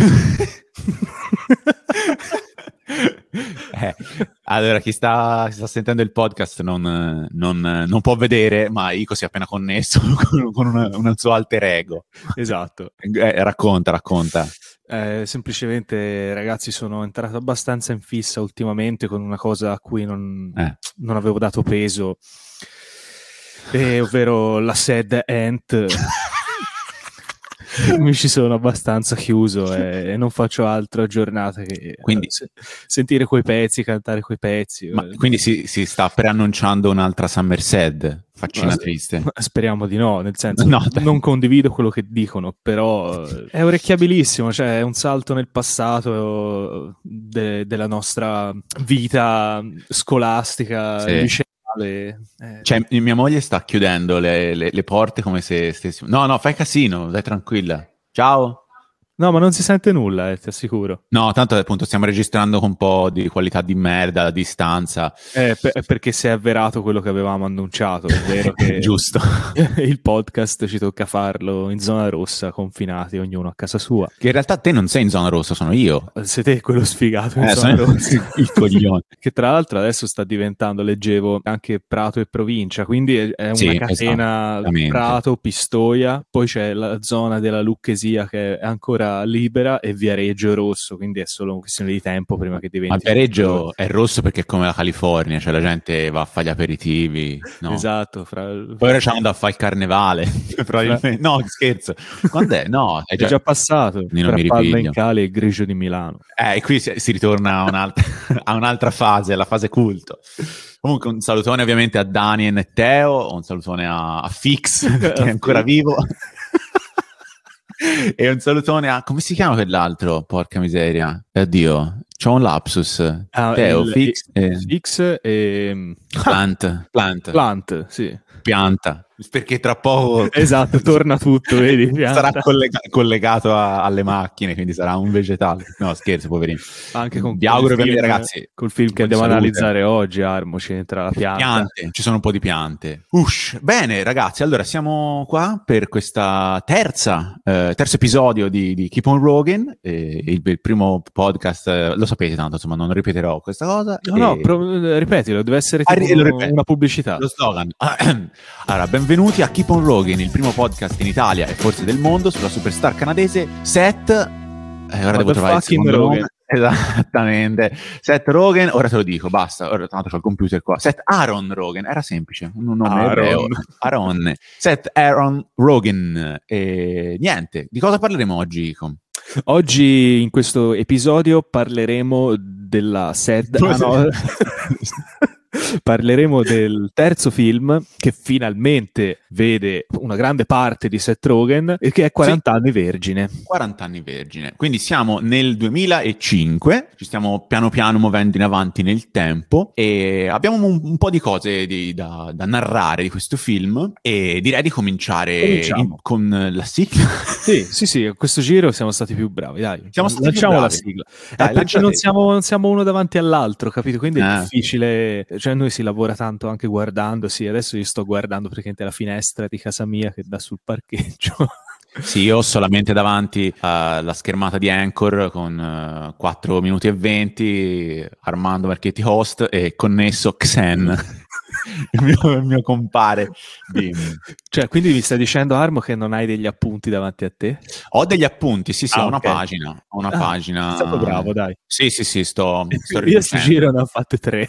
eh, allora, chi sta, chi sta, sentendo il podcast non, non, non, può vedere, ma Ico si è appena connesso con, con una, un suo alter ego. Esatto. Eh, racconta, racconta. Eh, semplicemente, ragazzi, sono entrato abbastanza in fissa ultimamente con una cosa a cui non, eh. non avevo dato peso, e, eh, ovvero la sad ant. mi ci sono abbastanza chiuso e, e non faccio altro a giornata che eh, quindi, se, sentire quei pezzi, cantare quei pezzi. Ma, eh. Quindi si, si, sta preannunciando un'altra Somerset, faccina triste. Speriamo di no, nel senso no, non condivido quello che dicono, però è orecchiabilissimo, cioè è un salto nel passato eh, de, della nostra vita scolastica, sì male. Eh. Cioè, mia moglie sta chiudendo le, le, le porte come se stessimo... No, no, fai casino, dai tranquilla. Ciao. No, ma non si sente nulla, eh, ti assicuro. No, tanto appunto stiamo registrando con un po' di qualità di merda, la distanza. Eh, è, per, perché si è avverato quello che avevamo annunciato, ovvero che Giusto. il podcast ci tocca farlo in zona rossa, confinati, ognuno a casa sua. Che in realtà te non sei in zona rossa, sono io. Eh, sei te quello sfigato in eh, zona rossa. il coglione. che tra l'altro adesso sta diventando, leggevo, anche Prato e provincia, quindi è, è una sì, esatto, catena esatto, Prato, Pistoia, poi c'è la zona della Lucchesia che è ancora libera e Viareggio rosso, quindi è solo una questione di tempo prima che diventi... Ma Viareggio è rosso perché è come la California, cioè la gente va a fare gli aperitivi, no? Esatto. Fra... Poi ora c'è andato a fare il carnevale, fra... No, scherzo. Quando è? No, è già, è già passato, non mi Palla in Cali e Grigio di Milano. Eh, e qui si, si ritorna a un'altra, a un'altra fase, alla fase culto. Comunque un salutone ovviamente a Daniel e Teo, un salutone a, a Fix che è ancora vivo e un salutone a... come si chiama quell'altro? Porca miseria. Addio. C'ho un lapsus. Ah, Teo, il, Fix, il, eh... Fix e... Mm, plant. Plant. Plant, sì. Pianta perché tra poco... Esatto, torna tutto, vedi? Sarà collega- collegato a- alle macchine, quindi sarà un vegetale. No, scherzo, poverino. Anche con Vi auguro film, per ragazzi... Col film che andiamo a analizzare oggi, Armo, c'entra la pianta. Piante, ci sono un po' di piante. Ush. Bene, ragazzi, allora siamo qua per questa terza, eh, terzo episodio di, di Keep on Rogan, eh, il, il, primo podcast, eh, lo sapete tanto, insomma, non ripeterò questa cosa. No, e... no, pro- ripetilo, deve essere tipo, Arri- una pubblicità. Lo slogan. allora, benvenuti benvenuti a Keep on Rogan, il primo podcast in Italia e forse del mondo sulla superstar canadese Seth. Eh, ora devo trovare il secondo Rogan. nome. Esattamente. Seth Rogen, ora te lo dico, basta. Ora tanto ho il computer qua. Seth Aaron Rogan, era semplice, un nome Aaron. Aaron. Seth Aaron Rogan E niente, di cosa parleremo oggi, Icom? Oggi in questo episodio parleremo della SED. Ah, no parleremo del terzo film che finalmente vede una grande parte di Seth Rogen e che è 40 sì. anni vergine. 40 anni vergine. Quindi siamo nel 2005, ci stiamo piano piano muovendo in avanti nel tempo e abbiamo un, un po' di cose di, da, da, narrare di questo film e direi di cominciare in, con la sigla. Sì, sì, sì, a questo giro siamo stati più bravi, dai. Siamo stati Lanciamo la sigla. Dai, eh, perché non siamo, non siamo, uno davanti all'altro, capito? Quindi eh. è difficile cioè noi si lavora tanto anche guardandosi, adesso io sto guardando praticamente la finestra di casa mia che dà sul parcheggio. Sì, io ho solamente davanti alla eh, uh, schermata di Anchor con uh, eh, 4 minuti e 20, Armando Marchetti host e connesso Xen, il, mio, il, mio, compare. Di... Cioè, quindi mi stai dicendo, Armo, che non hai degli appunti davanti a te? Ho degli appunti, sì, sì, ah, ho okay. una pagina. Ho una ah, pagina. Sei bravo, dai. Sì, sì, sì, sto... sto io si girano, ho fatte tre.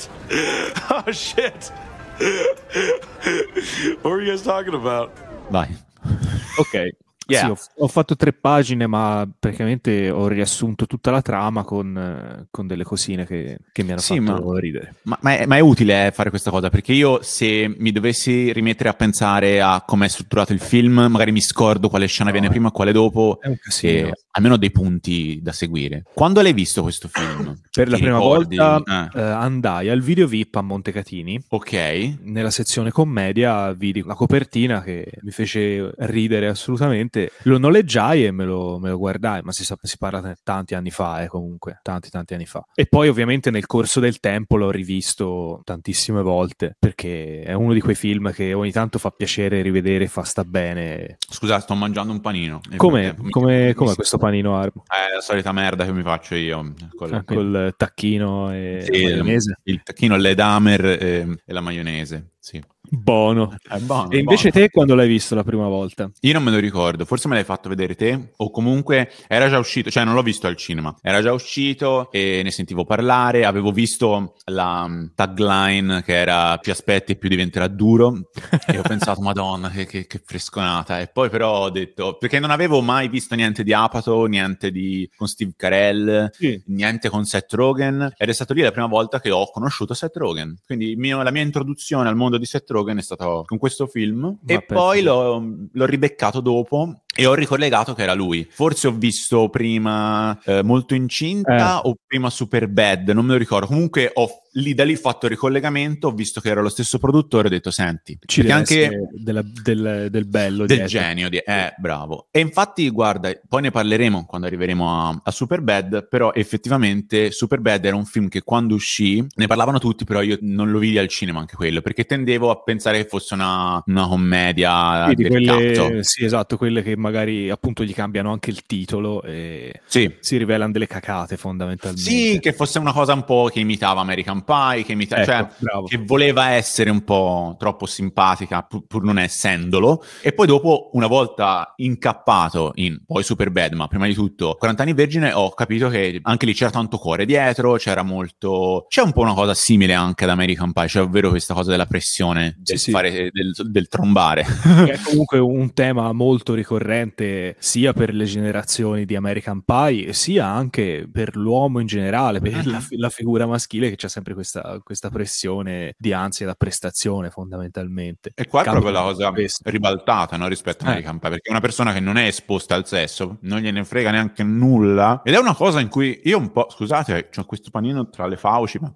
shit. Oh, shit. what were you guys talking about? Bye. okay. Yeah. Sì, ho, ho, fatto tre pagine, ma praticamente ho riassunto tutta la trama con, con delle cosine che, che, mi hanno sì, fatto ma, ridere. Ma, ma, è, ma, è, utile eh, fare questa cosa, perché io se mi dovessi rimettere a pensare a come è strutturato il film, magari mi scordo quale scena no. viene prima, e quale dopo, e almeno dei punti da seguire. Quando l'hai visto questo film? per Ti la prima ricordi? volta eh. eh, andai al video VIP a Montecatini. Ok. Nella sezione commedia vidi la copertina che mi fece ridere assolutamente effettivamente lo noleggiai e me lo, me lo guardai, ma si, si parla tanti anni fa, eh, comunque, tanti tanti anni fa. E poi ovviamente nel corso del tempo l'ho rivisto tantissime volte, perché è uno di quei film che ogni tanto fa piacere rivedere, fa sta bene. Scusa, sto mangiando un panino. come, com'è, com'è questo panino, Armo? È eh, la solita merda che mi faccio io. Col, ah, col tacchino e sì, il, il tacchino, le damer e, e la maionese, sì. Bono. Bono. E invece bono. te quando l'hai visto la prima volta? Io non me lo ricordo, forse me l'hai fatto vedere te o comunque era già uscito, cioè non l'ho visto al cinema, era già uscito e ne sentivo parlare, avevo visto la mm, tagline che era più aspetti più diventerà duro e ho pensato madonna che, che, che, fresconata e poi però ho detto perché non avevo mai visto niente di Apato, niente di con Steve Carell, sì. niente con Seth Rogen ed è stata lì la prima volta che ho conosciuto Seth Rogen, quindi mio, la mia introduzione al mondo di Seth Rogen Rogan è stato con questo film. Ma e poi l'ho, l'ho ribeccato dopo e ho ricollegato che era lui. Forse ho visto prima eh, molto incinta eh. o prima super bad, non me lo ricordo. Comunque ho lì da lì fatto il ricollegamento, ho visto che era lo stesso produttore, ho detto senti, ci deve anche della, del, del, bello, del dietro. genio, di... eh bravo. E infatti guarda, poi ne parleremo quando arriveremo a, a Bad, però effettivamente Super Bad era un film che quando uscì, ne parlavano tutti, però io non lo vidi al cinema anche quello, perché tendevo a pensare che fosse una, una commedia sì, di quelle, Sì esatto, quelle che magari appunto gli cambiano anche il titolo e sì. si rivelano delle cacate fondamentalmente. Sì, che fosse una cosa un po' che imitava American Pie, che, imita- cioè, ecco, cioè, che voleva essere un po' troppo simpatica pur, pur, non essendolo. E poi dopo, una volta incappato in poi Super Bad, ma prima di tutto 40 anni vergine, ho capito che anche lì c'era tanto cuore dietro, c'era molto... C'è un po' una cosa simile anche ad American Pie, cioè ovvero questa cosa della pressione, del, sì. Fare, del, del trombare. Che è comunque un tema molto ricorrente ricorrente sia per le generazioni di American Pie, sia anche per l'uomo in generale, per la, la figura maschile che c'è sempre questa, questa, pressione di ansia da prestazione fondamentalmente. E qua è Campo proprio la cosa questo. ribaltata no, rispetto a eh. American eh. Pie, perché una persona che non è esposta al sesso non gliene frega neanche nulla ed è una cosa in cui io un po', scusate, ho questo panino tra le fauci, ma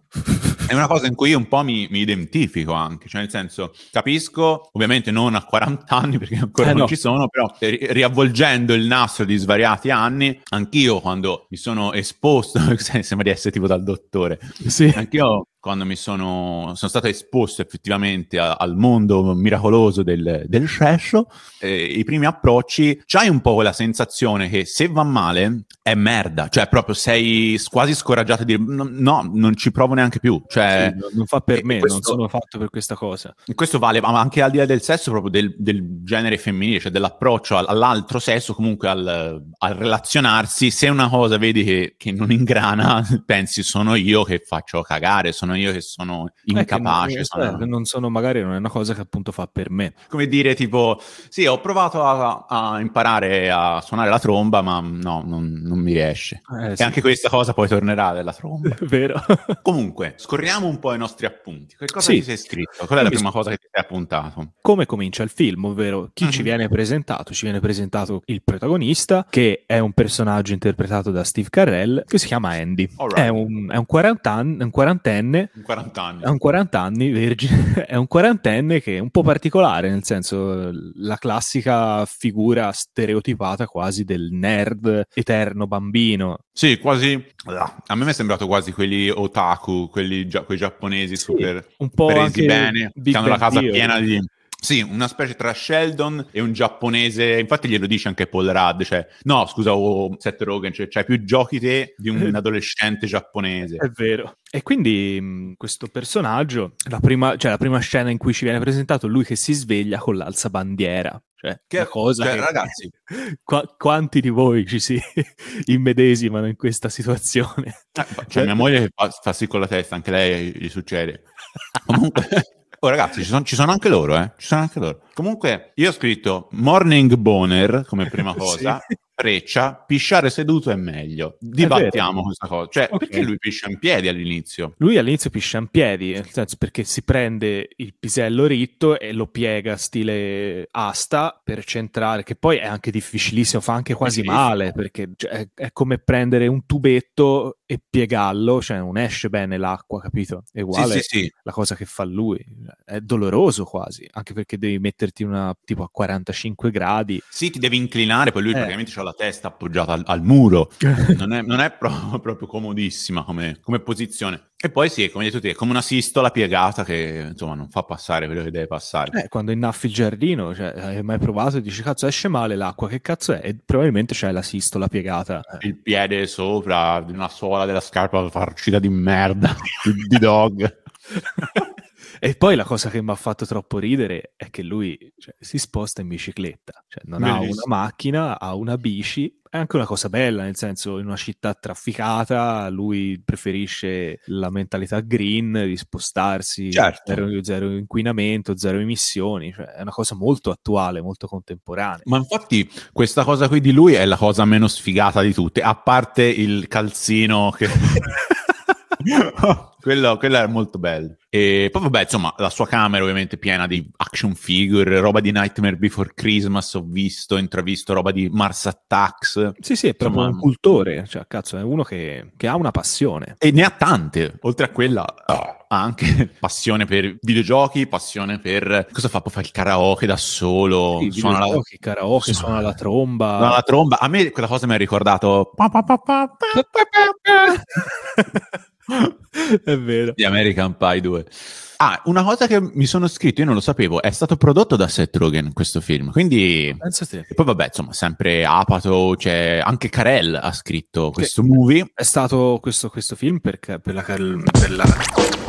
è una cosa in cui io un po' mi, mi, identifico anche, cioè nel senso capisco, ovviamente non a 40 anni perché ancora eh non no. ci sono, però ri- riavvolgendo il nastro di svariati anni, anch'io quando mi sono esposto, sembra di essere tipo dal dottore, sì. anch'io quando mi sono, sono stato esposto effettivamente a, al mondo miracoloso del, del scescio, eh, i primi approcci, c'hai un po' quella sensazione che se va male è merda, cioè proprio sei quasi scoraggiato di dire no, non ci provo neanche più, cioè, sì, non fa per me, questo, non sono fatto per questa cosa. Questo vale ma anche al di là del sesso, proprio del, del genere femminile, cioè dell'approccio all'altro sesso, comunque al, al relazionarsi, se una cosa vedi che, che non ingrana, pensi sono io che faccio cagare, sono io che sono incapace. Eh, che non, sono... Eh, non sono, magari non è una cosa che appunto fa per me. Come dire, tipo, sì, ho provato a, a imparare a suonare la tromba, ma no, non, non mi riesce. Eh, sì. e anche questa cosa poi tornerà della tromba. Vero. Comunque, scorriamo un po' i nostri appunti. Che cosa sì. ti sei scritto? Qual è la prima cosa che ti sei appuntato? Come comincia il film, ovvero chi mm-hmm. ci mhm. viene presentato? Ci viene presentato il protagonista, che è un personaggio interpretato da Steve Carrell, che si chiama Andy. Right. È, un, è un, quarantan- un quarantenne quarantenne. Un quarant'anni. È un quarant'anni, vergine. è un quarantenne che è un po' particolare, nel senso la classica figura stereotipata quasi del nerd eterno bambino. Sì, quasi... A me mi è sembrato quasi quelli otaku, quelli, quei giapponesi sì, super... Un po' presi bene, che hanno la casa Dio, piena di sì, una specie tra Sheldon e un giapponese. Infatti glielo dice anche Paul Rudd, cioè, no, scusa, oh, Seth Rogen, cioè, c'hai più giochi te di un adolescente giapponese. È vero. E quindi mh, mm, questo personaggio, la prima, cioè, la prima scena in cui ci viene presentato lui che si sveglia con l'alza bandiera. Cioè, che cosa cioè, che... ragazzi, Qu- quanti di voi ci si immedesimano in questa situazione? Eh, cioè, mia moglie fa, fa sì con la testa, anche lei gli succede. Comunque, Oh ragazzi, ci, son, ci sono, anche loro, eh? ci sono anche loro. Comunque, io ho scritto Morning Boner come prima cosa, sì freccia, pisciare seduto è meglio. Dibattiamo è questa cosa. Cioè, okay. perché lui piscia in piedi all'inizio? Lui all'inizio piscia in piedi, nel senso perché si prende il pisello ritto e lo piega stile asta per centrare, che poi è anche difficilissimo, fa anche quasi male, perché cioè, è, come prendere un tubetto e piegarlo, cioè non esce bene l'acqua, capito? È uguale sì, sì, sì. la cosa che fa lui. È doloroso quasi, anche perché devi metterti una tipo a 45 gradi. Sì, ti devi inclinare, poi lui eh. praticamente c'ha la testa appoggiata al, al muro, eh. non è, non è pro- proprio comodissima come, come, posizione. E poi sì, come hai detto è come una sistola piegata che insomma non fa passare quello che deve passare. Eh, quando innaffi il giardino, cioè, hai mai provato e dici cazzo esce male l'acqua, che cazzo è? E probabilmente c'è la sistola piegata. Eh. Il piede sopra, una suola della scarpa farcita di merda, di dog. E poi la cosa che mi ha fatto troppo ridere è che lui cioè, si sposta in bicicletta, cioè, non Bellissimo. ha una macchina, ha una bici. È anche una cosa bella, nel senso, in una città trafficata, lui preferisce la mentalità green di spostarsi, certo. zero, zero inquinamento, zero emissioni. Cioè, è una cosa molto attuale, molto contemporanea. Ma infatti, questa cosa qui di lui è la cosa meno sfigata di tutte, a parte il calzino che. quello, quello era molto bello. E poi vabbè, insomma, la sua camera ovviamente piena di action figure, roba di Nightmare Before Christmas, ho visto, intravisto roba di Mars Attacks. Sì, sì, è proprio insomma, un cultore, cioè cazzo, è uno che, che, ha una passione. E ne ha tante, oltre a quella oh, ha anche passione per videogiochi, passione per... cosa fa? Poi fa il karaoke da solo, sì, suona la... karaoke, suona, suona la tromba. Suona la tromba, a me quella cosa mi ha ricordato... è vero. Di American Pie 2. Ah, una cosa che mi sono scritto, io non lo sapevo, è stato prodotto da Seth Rogen questo film, quindi... E poi vabbè, insomma, sempre Apato, cioè anche Carell ha scritto questo sì. movie. È stato questo, questo film per, per la... Per la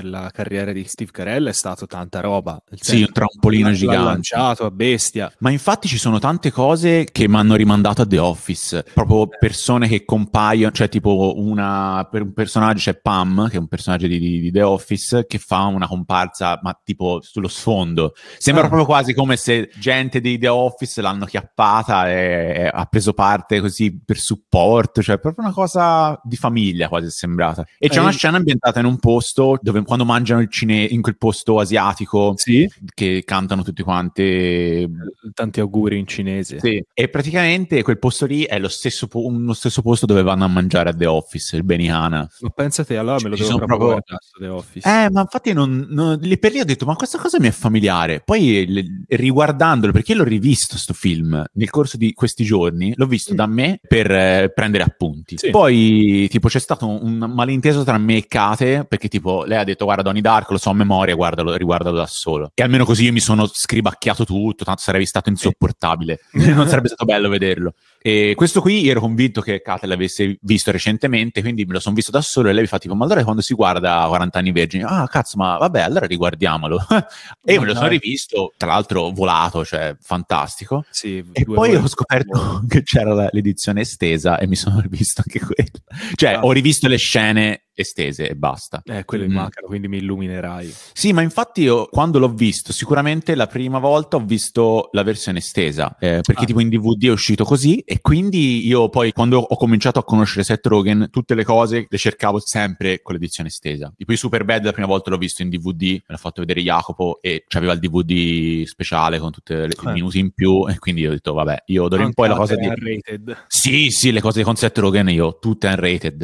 per la carriera di Steve Carell è stato tanta roba. Senso, sì, un trampolino gigante. lanciato a bestia. Ma infatti ci sono tante cose che mi hanno rimandato a The Office. Proprio eh. persone che compaiono, cioè tipo una, per un personaggio c'è cioè Pam, che è un personaggio di, di, di, The Office, che fa una comparsa, ma tipo sullo sfondo. Sembra ah. proprio quasi come se gente di The Office l'hanno chiappata e, e ha preso parte così per supporto. Cioè, proprio una cosa di famiglia quasi è sembrata. E c'è eh, una scena ambientata in un posto dove quando mangiano il cine in quel posto asiatico sì. che cantano tutti quanti eh, tanti auguri in cinese sì. e praticamente quel posto lì è lo stesso, po- lo stesso, posto dove vanno a mangiare a The Office il Benihana ma pensate allora me lo Ci devo proprio guardare The Office eh ma infatti non, non, lì per lì ho detto ma questa cosa mi è familiare poi le, riguardandolo perché l'ho rivisto sto film nel corso di questi giorni l'ho visto mm. da me per eh, prendere appunti sì. poi tipo c'è stato un malinteso tra me e Kate perché tipo lei ha detto detto guarda Donnie Dark, lo so a memoria, guardalo, riguardalo da solo. E almeno così io mi sono scribacchiato tutto, tanto sarebbe stato insopportabile, non sarebbe stato bello vederlo. E questo qui ero convinto che Kate l'avesse visto recentemente, quindi me lo sono visto da solo e lei mi fa tipo, ma allora quando si guarda 40 anni vergini, ah cazzo, ma vabbè, allora riguardiamolo. e io me lo sono eh. rivisto, tra l'altro volato, cioè fantastico. Sì, e poi ho scoperto che c'era l'edizione estesa e mi sono rivisto anche quello Cioè, ah. ho rivisto le scene estese e basta. Eh, quello mm. macro, quindi mi illuminerai. Sì, ma infatti io quando l'ho visto, sicuramente la prima volta ho visto la versione estesa, eh, perché ah. tipo in DVD è uscito così e quindi io poi quando ho cominciato a conoscere Seth Rogen, tutte le cose le cercavo sempre con l'edizione estesa. E poi Superbad la prima volta l'ho visto in DVD, me l'ha fatto vedere Jacopo e c'aveva il DVD speciale con tutte le eh. Ah. minuti in più e quindi ho detto vabbè, io d'ora in poi la cosa di... Unrated. Sì, sì, le cose con Seth Rogen io, tutte unrated.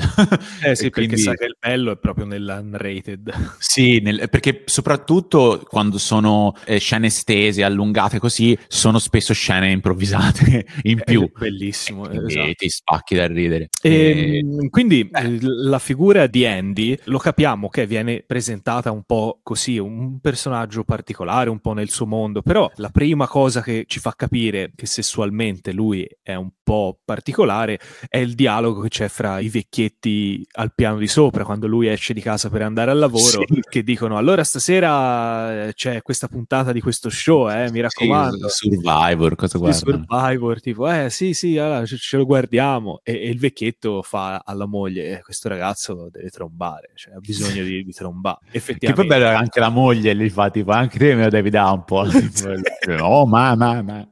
Eh sì, perché quindi... sai del bello è proprio nell'unrated. Sì, nel, perché soprattutto quando sono eh, scene estese, allungate così, sono spesso scene improvvisate in eh, più. È bellissimo. Eh, e esatto. ti spacchi da ridere. E, ehm, e... Eh, quindi eh. la figura di Andy, lo capiamo che viene presentata un po' così, un personaggio particolare, un po' nel suo mondo, però la prima cosa che ci fa capire che sessualmente lui è un po' particolare è il dialogo che c'è fra i vecchietti al piano di sopra quando lui esce di casa per andare al lavoro sì. che dicono allora stasera eh, c'è questa puntata di questo show eh, mi raccomando sì, Survivor cosa guarda? Survivor tipo eh sì sì allora, ce, lo guardiamo e, e, il vecchietto fa alla moglie eh, questo ragazzo deve trombare cioè, ha bisogno di, di trombare effettivamente che poi bello anche la moglie gli fa tipo anche te me lo devi dare un po' oh ma ma ma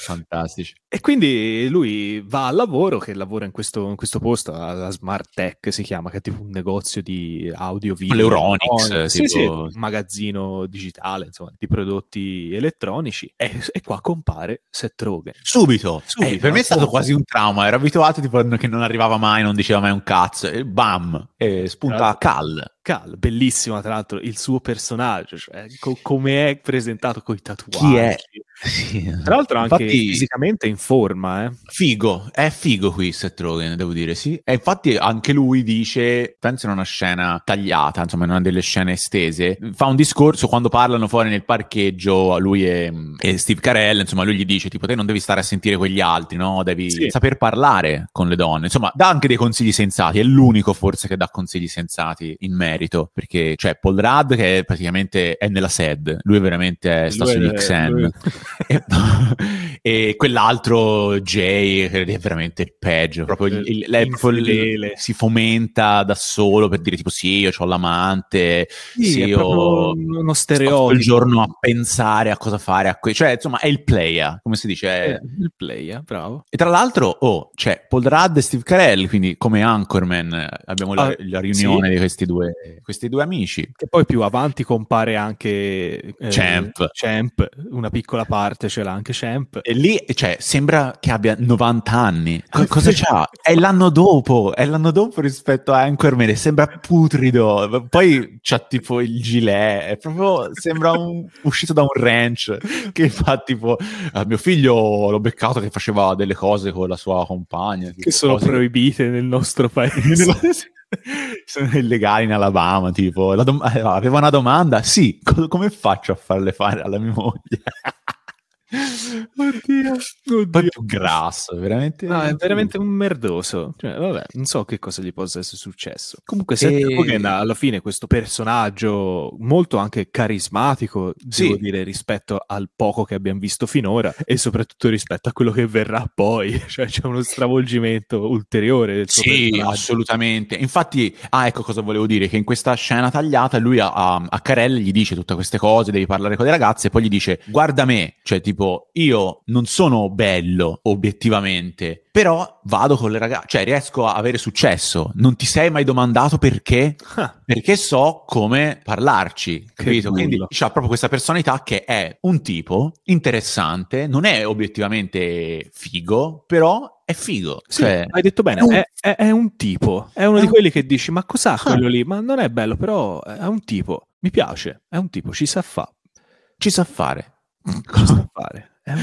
fantastici e quindi quindi lui va al lavoro, che lavora in questo, in questo posto, la Smart Tech si chiama, che è tipo un negozio di audio video. L'Euronics, no? sì, sì, magazzino digitale, insomma, di prodotti elettronici. E, e qua compare Seth Rogen. Subito! Subito eh, per me è stato quasi un trauma, ero abituato tipo, che non arrivava mai, non diceva mai un cazzo, e bam, e spunta Cal. Cal, bellissima tra l'altro il suo personaggio, cioè, co- come è presentato con i tatuaggi. Chi è? Sì. Tra l'altro anche infatti, fisicamente in forma. Eh. Figo, è figo qui Seth Rogen, devo dire, sì. E infatti anche lui dice, penso in una scena tagliata, insomma in una delle scene estese, fa un discorso quando parlano fuori nel parcheggio, a lui e, e Steve Carell, insomma lui gli dice tipo te non devi stare a sentire quegli altri, no? Devi sì. saper parlare con le donne. Insomma, dà anche dei consigli sensati, è l'unico forse che dà consigli sensati in merito, perché c'è cioè, Paul Rudd che è praticamente è nella SED, lui veramente è, eh, sta lui su è, XN. Lui... e, e, quell'altro Jay è veramente il peggio, proprio il, il, il, si fomenta da solo per dire tipo sì, io ho l'amante, sì, sì io uno stereotipo. il giorno a pensare a cosa fare, a que- cioè insomma è il player, come si dice, è... Eh, il player, bravo. E tra l'altro oh, c'è Paul Rudd e Steve Carell, quindi come Anchorman abbiamo la, ah, la riunione sì. di questi due, questi due amici. Che poi più avanti compare anche eh, Champ. Champ, una piccola parte parte ce l'ha anche Champ. E lì, cioè, sembra che abbia 90 anni. Co- ah, cosa c'ha? È l'anno dopo, è l'anno dopo rispetto a Anchorman, sembra putrido. Poi c'ha tipo il gilet, è proprio sembra un... uscito da un ranch che fa tipo... Eh, mio figlio l'ho beccato che faceva delle cose con la sua compagna. che sono cose... proibite nel nostro paese. sono illegali in Alabama. Tipo, dom- aveva una domanda: sì, co- come faccio a farle fare alla mia moglie? Oddio, oddio. Poi più grasso, veramente. No, è veramente un merdoso. Cioè, vabbè, non so che cosa gli possa essere successo. Comunque, e... Hogan alla fine, questo personaggio molto anche carismatico, sì. devo dire, rispetto al poco che abbiamo visto finora e soprattutto rispetto a quello che verrà poi. Cioè, c'è uno stravolgimento ulteriore del suo Sì, assolutamente. Infatti, ah, ecco cosa volevo dire, che in questa scena tagliata lui a, a, a Carell gli dice tutte queste cose, devi parlare con le ragazze, e poi gli dice, guarda me, cioè tipo tipo io non sono bello obiettivamente, però vado con le ragazze, cioè riesco a avere successo. Non ti sei mai domandato perché? Ah. Perché so come parlarci, capito? Quindi c'ha proprio questa personalità che è un tipo interessante, non è obiettivamente figo, però è figo. Sì, cioè, hai detto bene, un... È, è, è, un tipo, è uno è di un... quelli che dici ma cos'ha ah. quello lì? Ma non è bello, però è un tipo, mi piace, è un tipo, ci sa fare. Ci sa fare. Cosa ecco. fare? Eh,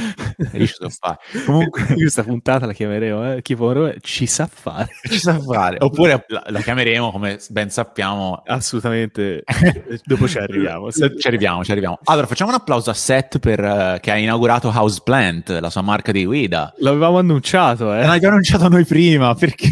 lì ci sono fare. Comunque, questa puntata la chiameremo eh, Chiforo, ci sa fare. Ci sa fare. Oppure la, la chiameremo, come ben sappiamo. Assolutamente. Dopo ci arriviamo. Ci arriviamo, ci arriviamo. Allora, facciamo un applauso a Seth per, uh, che ha inaugurato Houseplant, la sua marca di guida. L'avevamo annunciato, eh. L'avevamo annunciato noi prima, perché...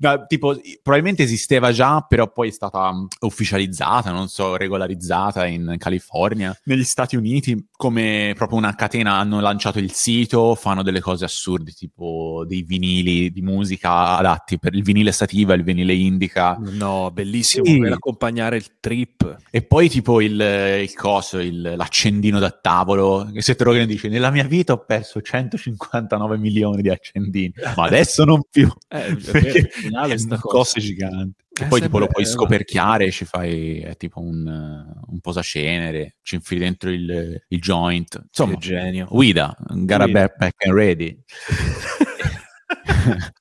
No, tipo, probabilmente esisteva già, però poi è stata mm, ufficializzata, non so, regolarizzata in California, negli Stati Uniti, come proprio una catena hanno lanciato il sito, fanno delle cose assurde, tipo dei vinili di musica adatti per il vinile stativa, il vinile indica. No, bellissimo sì. per accompagnare il trip. E poi tipo il, il coso, il, l'accendino da tavolo, che se te lo dice, nella mia vita ho perso 159 milioni di accendini, ma adesso non più, eh, perché è un coso gigante che poi tipo lo puoi scoperchiare, ci fai è tipo un, un posacenere, ci infili dentro il, il joint. Insomma, che genio. guida, gotta backpack and ready.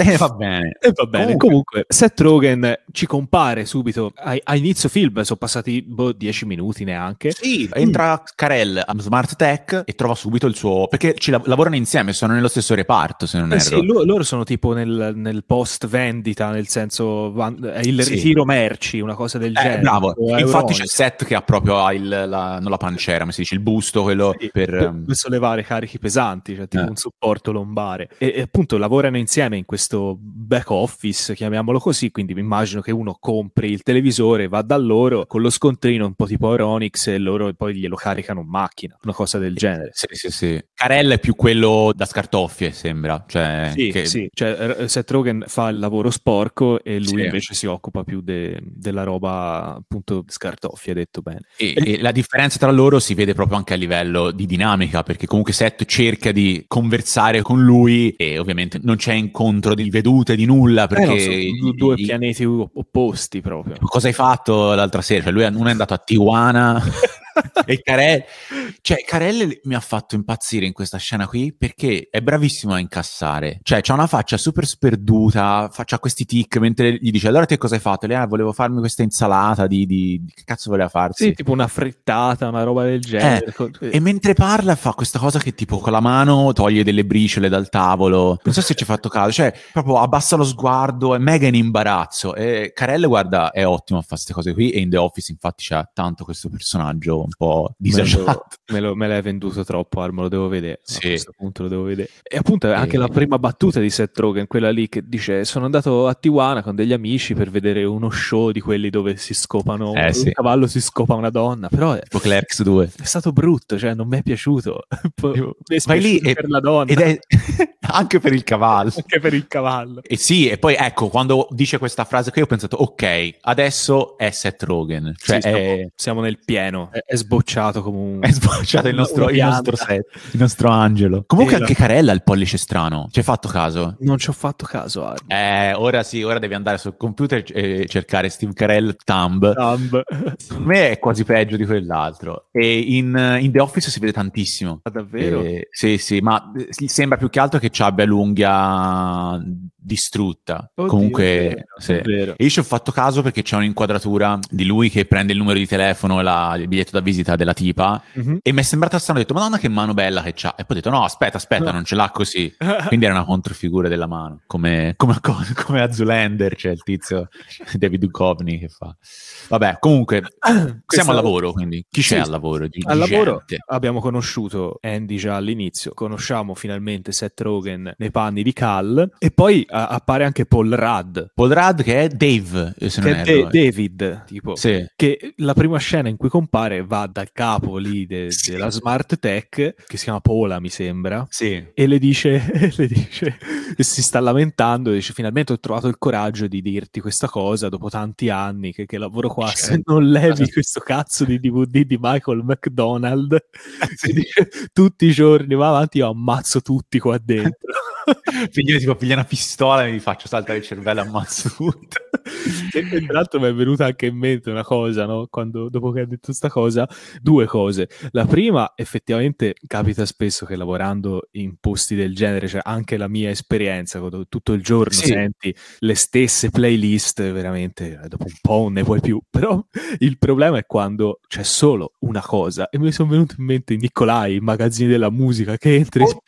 E eh, va bene. E eh, va bene. Comunque. Comunque, Seth Rogen ci compare subito a, a inizio film, sono passati boh, dieci minuti neanche. Sì, entra Carell a Smart Tech e trova subito il suo... perché ci la- lavorano insieme, sono nello stesso reparto, se non eh, erro. Sì, lo- loro sono tipo nel, nel post vendita, nel senso van- il sì. ritiro merci, una cosa del eh, genere. Bravo, infatti c'è Seth che ha proprio il, la, non la pancera, ma si dice il busto, quello sì, per... Per ehm, sollevare carichi pesanti, cioè tipo un supporto lombare. E, e appunto lavorano insieme in questo questo back office, chiamiamolo così, quindi mi immagino che uno compri il televisore, va da loro con lo scontrino un po' tipo Euronix e loro poi glielo caricano in macchina, una cosa del genere. Sì, sì, sì. Carella è più quello da scartoffie, sembra. Cioè, sì, che... sì. Cioè, eh, Seth Rogen fa il lavoro sporco e lui sì. invece si occupa più de- della roba appunto scartoffie, detto bene. E, e la differenza tra loro si vede proprio anche a livello di dinamica, perché comunque Seth cerca di conversare con lui e ovviamente non c'è incontro di vedute, di nulla, eh, perché... Eh, so, due pianeti opposti proprio. Cosa hai fatto l'altra sera? Cioè, lui non è andato a Tijuana... e Carell, cioè, Carell mi ha fatto impazzire in questa scena qui perché è bravissimo a incassare. Cioè, ha una faccia super sperduta, faccia questi tic mentre gli dice allora che cosa hai fatto? Lei ah, volevo farmi questa insalata di, di, di, che cazzo voleva farsi? Sì, tipo una frittata, una roba del eh, genere. Eh, e mentre parla fa questa cosa che tipo con la mano toglie delle briciole dal tavolo. Non so se ci ha fatto caso, cioè proprio abbassa lo sguardo, è mega in imbarazzo. E Carell, guarda, è ottimo a fare queste cose qui e in The Office infatti c'ha tanto questo personaggio un po' disagiato. Me, me, me l'hai venduto troppo, Armo, lo devo vedere. Sì. A questo punto lo devo vedere. E appunto anche la prima battuta di Seth Rogen, quella lì che dice sono andato a Tijuana con degli amici per vedere uno show di quelli dove si scopano, eh, un sì. cavallo si scopa una donna, però... Tipo Clerks 2. È stato brutto, cioè non mi è piaciuto. Vai lì e, per la donna. Ed è... anche per il cavallo. anche per il cavallo. E sì, e poi ecco, quando dice questa frase qui ho pensato, ok, adesso è Seth Rogen. Cioè sì, è... siamo nel pieno. È, sbocciato comunque. È sbocciato il nostro, il nostro, set, il nostro angelo. Comunque eh, anche la... Carella ha il pollice strano. Ci hai fatto caso? Non ci ho fatto caso. Arno. Eh, ora sì, ora devi andare sul computer e cercare Steve Carell Thumb. Thumb. Per me è quasi peggio di quell'altro. E in, in The Office si vede tantissimo. Ah, davvero? E, eh, sì, sì, ma sembra più che altro che ci abbia l'unghia distrutta. Oddio, Comunque, vero, se... io ci ho fatto caso perché c'è un'inquadratura di lui che prende il numero di telefono e la, il biglietto da visita della tipa. Mm-hmm. E mi è sembrata strano. Ho detto, Madonna, che mano bella che c'ha. E poi ho detto, no, aspetta, aspetta, no. non ce l'ha così. Quindi era una controfigura della mano, come, come, come a Zulander, cioè il tizio David Duchovny che fa. Vabbè, comunque, siamo al lavoro, quindi chi c'è al lavoro? Di, al di lavoro gente? abbiamo conosciuto Andy già all'inizio, conosciamo finalmente Seth Rogen nei panni di Cal e poi appare anche Paul Rudd. Paul Rudd che è Dave, se che non è erro. De- David, tipo, sì. che la prima scena in cui compare va dal capo lì de- sì. della smart tech, che si chiama Paola mi sembra, sì. e le dice, le dice si sta lamentando, dice finalmente ho trovato il coraggio di dirti questa cosa dopo tanti anni che, che lavoro qua, certo. se non levi certo. questo cazzo di DVD di Michael McDonald, dice, tutti i giorni va avanti, io ammazzo tutti qua dentro. Quindi tipo piglia una pistola e mi faccio saltare il cervello ammazzo tutto. e, tra l'altro mi è venuta anche in mente una cosa, no? Quando, dopo che ha detto questa cosa, due cose. La prima, effettivamente capita spesso che lavorando in posti del genere, cioè anche la mia esperienza, quando tutto il giorno sì. senti le stesse playlist, veramente eh, dopo un po' non ne vuoi più, però il problema è quando c'è solo una cosa e mi sono venuto in mente Nicolai, i magazzini della musica che entri oh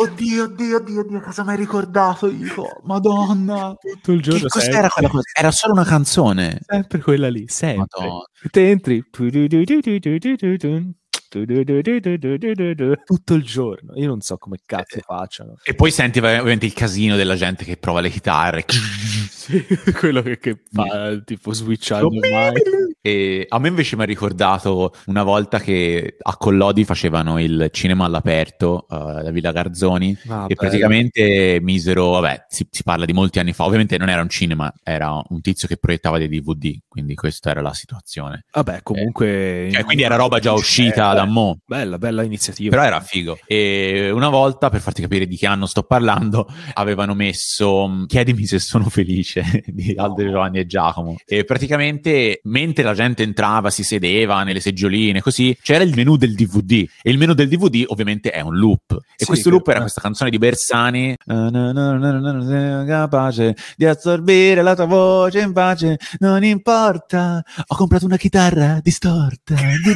oddio, oddio, oddio, oddio, cosa mi hai ricordato? Io madonna. Tutto il giorno. Che cos'era quella cosa? Era solo una canzone. Sempre quella lì, sempre. Madonna. Te entri tutto il giorno. Io non so come cazzo eh, eh. facciano. E poi senti ovviamente il casino della gente che prova le chitarre. quello che, che fa tipo switchando mai. E a me invece mi ha ricordato una volta che a Collodi facevano il cinema all'aperto uh, eh, da Villa Garzoni ah, e bello. praticamente misero, vabbè, si, si, parla di molti anni fa, ovviamente non era un cinema, era un tizio che proiettava dei DVD, quindi questa era la situazione. Vabbè, comunque... Eh, cioè, quindi era roba già uscita certo. da mo. Bella, bella iniziativa. Però era figo. E una volta, per farti capire di che anno sto parlando, avevano messo mm, Chiedimi se sono felice di Aldo Giovanni e Giacomo. E praticamente, mentre la gente entrava, si sedeva nelle seggioline, così, c'era il menu del DVD. E il menu del DVD, ovviamente, è un loop. E sì, questo loop era eh. questa canzone di Bersani. Capace di assorbire la tua voce in pace, non importa. Ho comprato una chitarra distorta.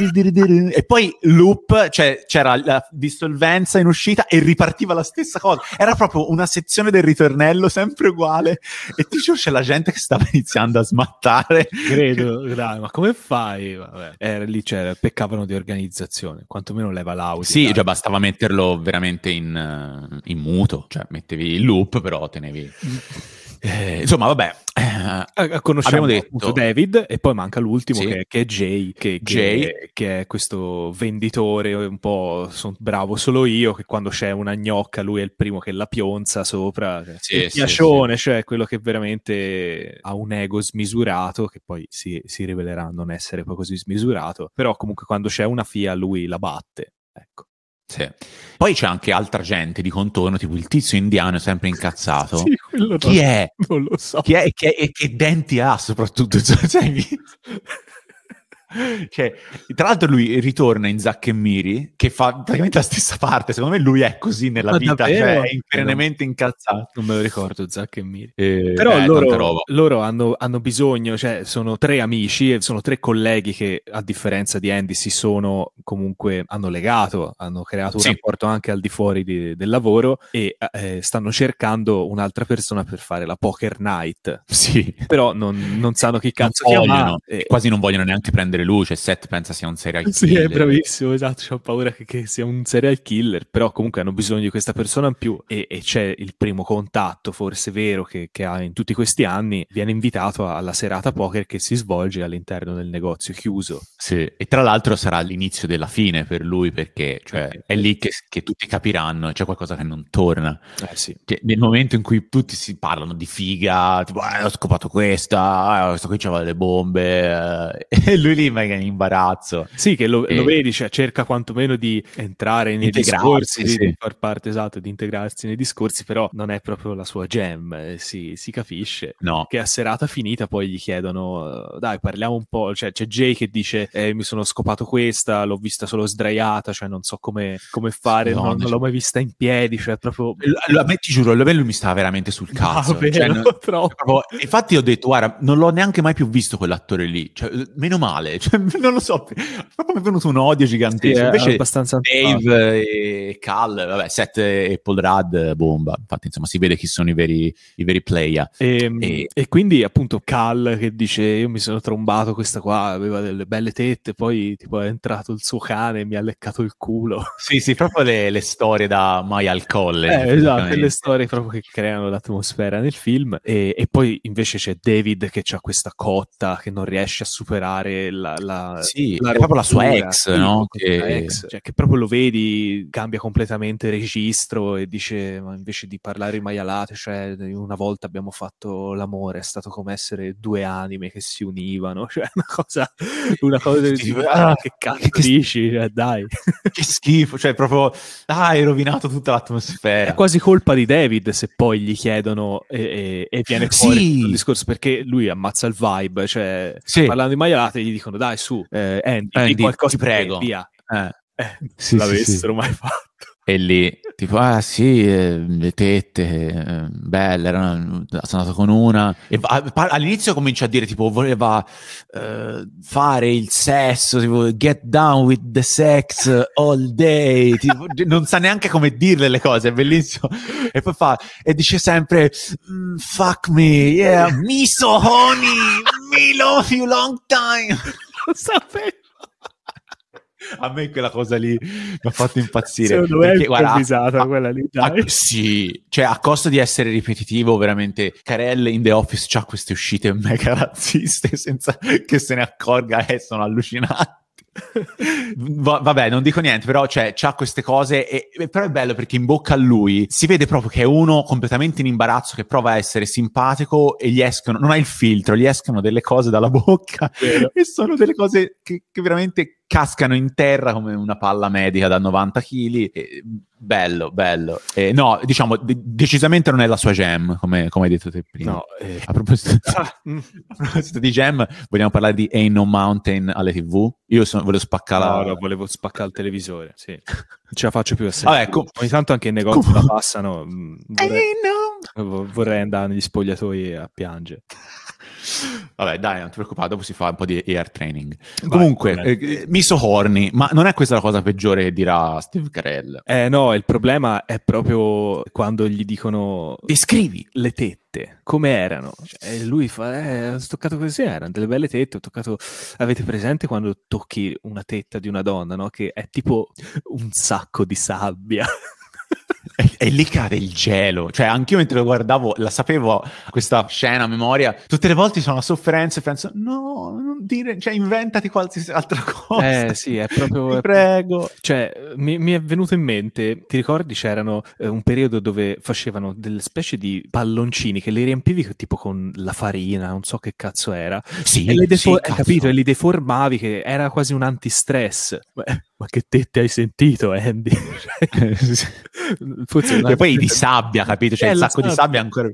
E poi loop, cioè c'era la dissolvenza in uscita e ripartiva la stessa cosa. Era proprio una sezione del ritornello sempre uguale. E ti giuro c'è la gente che stava iniziando a smattare. Credo, dai, ma come fai? Vabbè, era lì c'era, cioè, peccavano di organizzazione, quantomeno leva l'audio. Sì, dai. già cioè, bastava metterlo veramente in, eh, in muto, cioè mettevi il loop, però tenevi... Mm. Eh, insomma, vabbè, eh, eh conosciamo detto... David e poi manca l'ultimo sì. che, che, è Jay, che, Jay. Che, è questo venditore un po' son bravo solo io, che quando c'è una gnocca lui è il primo che la pionza sopra, cioè, sì, il sì, piacione, sì. cioè quello che veramente ha un ego smisurato, che poi si, si rivelerà non essere poi così smisurato, però comunque quando c'è una FIA lui la batte, ecco. Sì. Poi c'è anche altra gente di contorno, tipo il tizio indiano sempre incazzato. sì, chi, non, è? Non lo so. chi è? Chi è? E che denti ha soprattutto? Cioè, Cioè, tra l'altro lui ritorna in Zack e Miri, che fa praticamente la stessa parte, secondo me lui è così nella Ma vita, cioè, davvero? cioè è perennemente incazzato. Non me lo ricordo Zack e Miri. Eh, Però eh, loro, loro hanno, hanno, bisogno, cioè sono tre amici, e sono tre colleghi che a differenza di Andy si sono comunque, hanno legato, hanno creato un sì. rapporto anche al di fuori di, del lavoro e eh, stanno cercando un'altra persona per fare la poker night. Sì. Però non, non sanno chi cazzo vogliono, chiamare. Quasi non vogliono neanche prendere prendere luce. Cioè Seth pensa sia un serial killer. Sì, è bravissimo, esatto. Ho paura che, che, sia un serial killer, però comunque hanno bisogno di questa persona in più. E, e c'è il primo contatto, forse vero, che, che, ha in tutti questi anni. Viene invitato alla serata poker che si svolge all'interno del negozio chiuso. Sì, e tra l'altro sarà l'inizio della fine per lui, perché cioè, è lì che, che, tutti capiranno c'è qualcosa che non torna. Eh, sì. Cioè, nel momento in cui tutti si parlano di figa, tipo, eh, ho scopato questa, eh, questa qui c'aveva le bombe, eh, e lui lì sì, è che imbarazzo. Sì, che lo, e... lo vedi, cioè, cerca quantomeno di entrare nei discorsi, sì. di far parte, esatto, di integrarsi nei discorsi, però non è proprio la sua gem, eh, si, si capisce. No. Che a serata finita poi gli chiedono, eh, dai, parliamo un po', cioè c'è Jay che dice, eh, mi sono scopato questa, l'ho vista solo sdraiata, cioè non so come, come fare, no, non, non, l'ho mai vista in piedi, cioè proprio... Lo, me, ti giuro, lui mi stava veramente sul cazzo. No, cioè, non, infatti ho detto, guarda, non l'ho neanche mai più visto quell'attore lì, cioè, meno male, cioè, non lo so, proprio mi è venuto un odio gigantesco. Sì, Invece abbastanza Dave e Cal, vabbè, Seth e Paul Rudd, bomba. Infatti, insomma, si vede chi sono i veri, i veri player. E, ehm, e... e, quindi, appunto, Cal che dice, io mi sono trombato questa qua, aveva delle belle tette, poi tipo è entrato il suo cane e mi ha leccato il culo. Sì, sì, proprio le, le storie da mai al colle. Eh, esatto, le storie proprio che creano l'atmosfera nel film. E, e poi invece c'è David che ha questa cotta che non riesce a superare la la, la, sì, la è proprio la sua ex, no? Che... Ex, cioè, che proprio lo vedi, cambia completamente registro e dice, ma invece di parlare in maialate, cioè una volta abbiamo fatto l'amore, è stato come essere due anime che si univano, cioè una cosa, una cosa del tipo, ah, che cazzo che, dici, cioè, dai. Che schifo, cioè proprio, ah, hai rovinato tutta l'atmosfera. È quasi colpa di David se poi gli chiedono e, e, e viene fuori sì. il discorso, perché lui ammazza il vibe, cioè sì. parlando di maialate gli dicono dai su, eh, Andy, Andy qualcosa, ti prego. Via. Eh, eh, sì, l'avessero sì, mai fatto. E lì, tipo, ah sì, eh, le tette, eh, belle, erano, eh, sono andato con una. E va, eh, all'inizio comincia a dire, tipo, voleva eh, fare il sesso, tipo, get down with the sex all day. Tipo, non sa neanche come dirle le cose, è bellissimo. E poi fa, e dice sempre, mm, fuck me, yeah, me so honey, me love you long time lo sapevo. A me quella cosa lì mi ha fatto impazzire. Secondo me guarda, a, quella lì. Dai. A, sì, cioè a costo di essere ripetitivo, veramente Carell in The Office ha queste uscite mega razziste senza che se ne accorga e eh, sono allucinanti. Va- vabbè, non dico niente, però cioè, ha queste cose, e, e, però è bello perché in bocca a lui si vede proprio che è uno completamente in imbarazzo che prova a essere simpatico e gli escono, non ha il filtro, gli escono delle cose dalla bocca e sono delle cose che, che veramente cascano in terra come una palla medica da 90 kg. E, bello, bello. E, no, diciamo, de- decisamente non è la sua gem, come, come hai detto te prima. No, eh, a, proposito di, ah, mm. a, proposito, di gem, vogliamo parlare di Ain't No Mountain alle tv? Io sono, volevo spaccare No, no, volevo spaccare il televisore, sì. Non ce la faccio più a ah, sentire. Vabbè, com- ecco. Ogni tanto anche i negozi com- la passano. Mm, vorrei, no. vorrei andare negli spogliatoi a piangere. Vabbè, dai, non ti preoccupare, dopo si fa un po' di air training. Vai, Comunque, eh, mi sohorni, ma non è questa la cosa peggiore che dirà Steve Carell. Eh no, il problema è proprio quando gli dicono descrivi le tette, come erano. Cioè, e lui fa, eh, ho toccato così, erano delle belle tette, ho toccato... Avete presente quando tocchi una tetta di una donna, no? Che è tipo un sacco di sabbia. e, lì cade il gelo. Cioè, anch'io mentre lo guardavo, la sapevo questa scena a memoria. Tutte le volte sono a sofferenza e penso, no, non dire, cioè, inventati qualsiasi altra cosa. Eh sì, è proprio... Ti prego. Cioè, mi, mi, è venuto in mente, ti ricordi c'erano eh, un periodo dove facevano delle specie di palloncini che li riempivi tipo con la farina, non so che cazzo era. Sì, e li defo- sì, capito, e li deformavi, che era quasi un antistress. Beh ma che tette hai sentito Andy? e poi di sabbia, capito? C'è cioè, eh, un sacco sabbia. di sabbia ancora.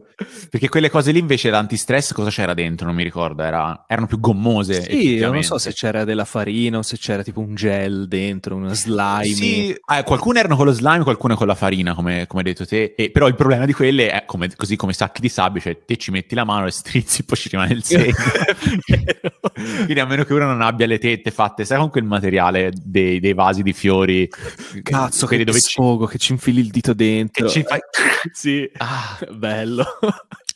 Perché quelle cose lì invece l'antistress cosa c'era dentro? Non mi ricordo, era... erano più gommose. Sì, io non so se c'era della farina o se c'era tipo un gel dentro, una slime. Sì, eh, qualcune erano con lo slime, qualcune con la farina, come, come hai detto te. E, però il problema di quelle è come, così come sacchi di sabbia, cioè te ci metti la mano e strizzi, poi ci rimane il segno. Quindi a meno che uno non abbia le tette fatte, sai, con quel materiale dei, dei vasi di fiori. Cazzo, che dove sfogo, ci... che ci infili il dito dentro. Che ci fai... sì, ah, bello.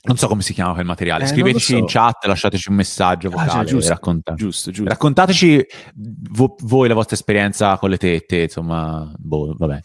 Non so come si chiama quel materiale. Eh, Scriveteci so. in chat, lasciateci un messaggio ah, vocale. Ah, giusto, racconta... giusto, giusto, Raccontateci vo- voi la vostra esperienza con le tette. Insomma, boh, vabbè.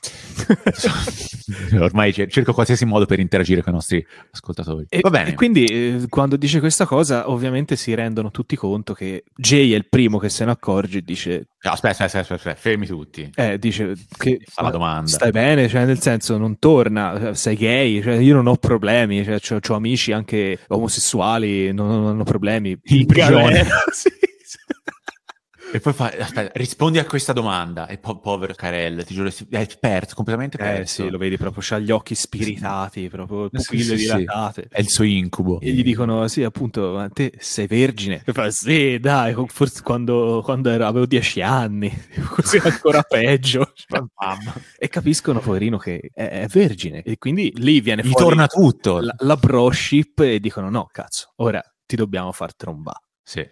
Ormai cerco qualsiasi modo per interagire con i nostri ascoltatori. E, Va bene. E quindi eh, quando dice questa cosa, ovviamente si rendono tutti conto che Jay è il primo che se ne accorge e dice: aspetta, aspetta, aspetta, aspetta, fermi tutti. Eh, dice che Alla domanda. stai bene, cioè, nel senso non torna, sei gay, cioè, io non ho problemi, cioè, ho, amici anche omosessuali, non, non, hanno problemi. In prigione. sì. E poi fa, aspetta, rispondi a questa domanda. E po- povero Carell, ti giuro, è perso, completamente eh, perso. Eh sì, lo vedi proprio, c'ha gli occhi spiritati, proprio eh, pupille sì, dilatate. Sì. È il suo incubo. E gli dicono, sì, appunto, ma te sei vergine? E fa, sì, dai, forse quando, quando ero, avevo dieci anni, così ancora peggio. e capiscono, poverino, che è, è, vergine. E quindi lì viene fuori... torna tutto. La, la broship e dicono, no, cazzo, ora ti dobbiamo far trombare. Sì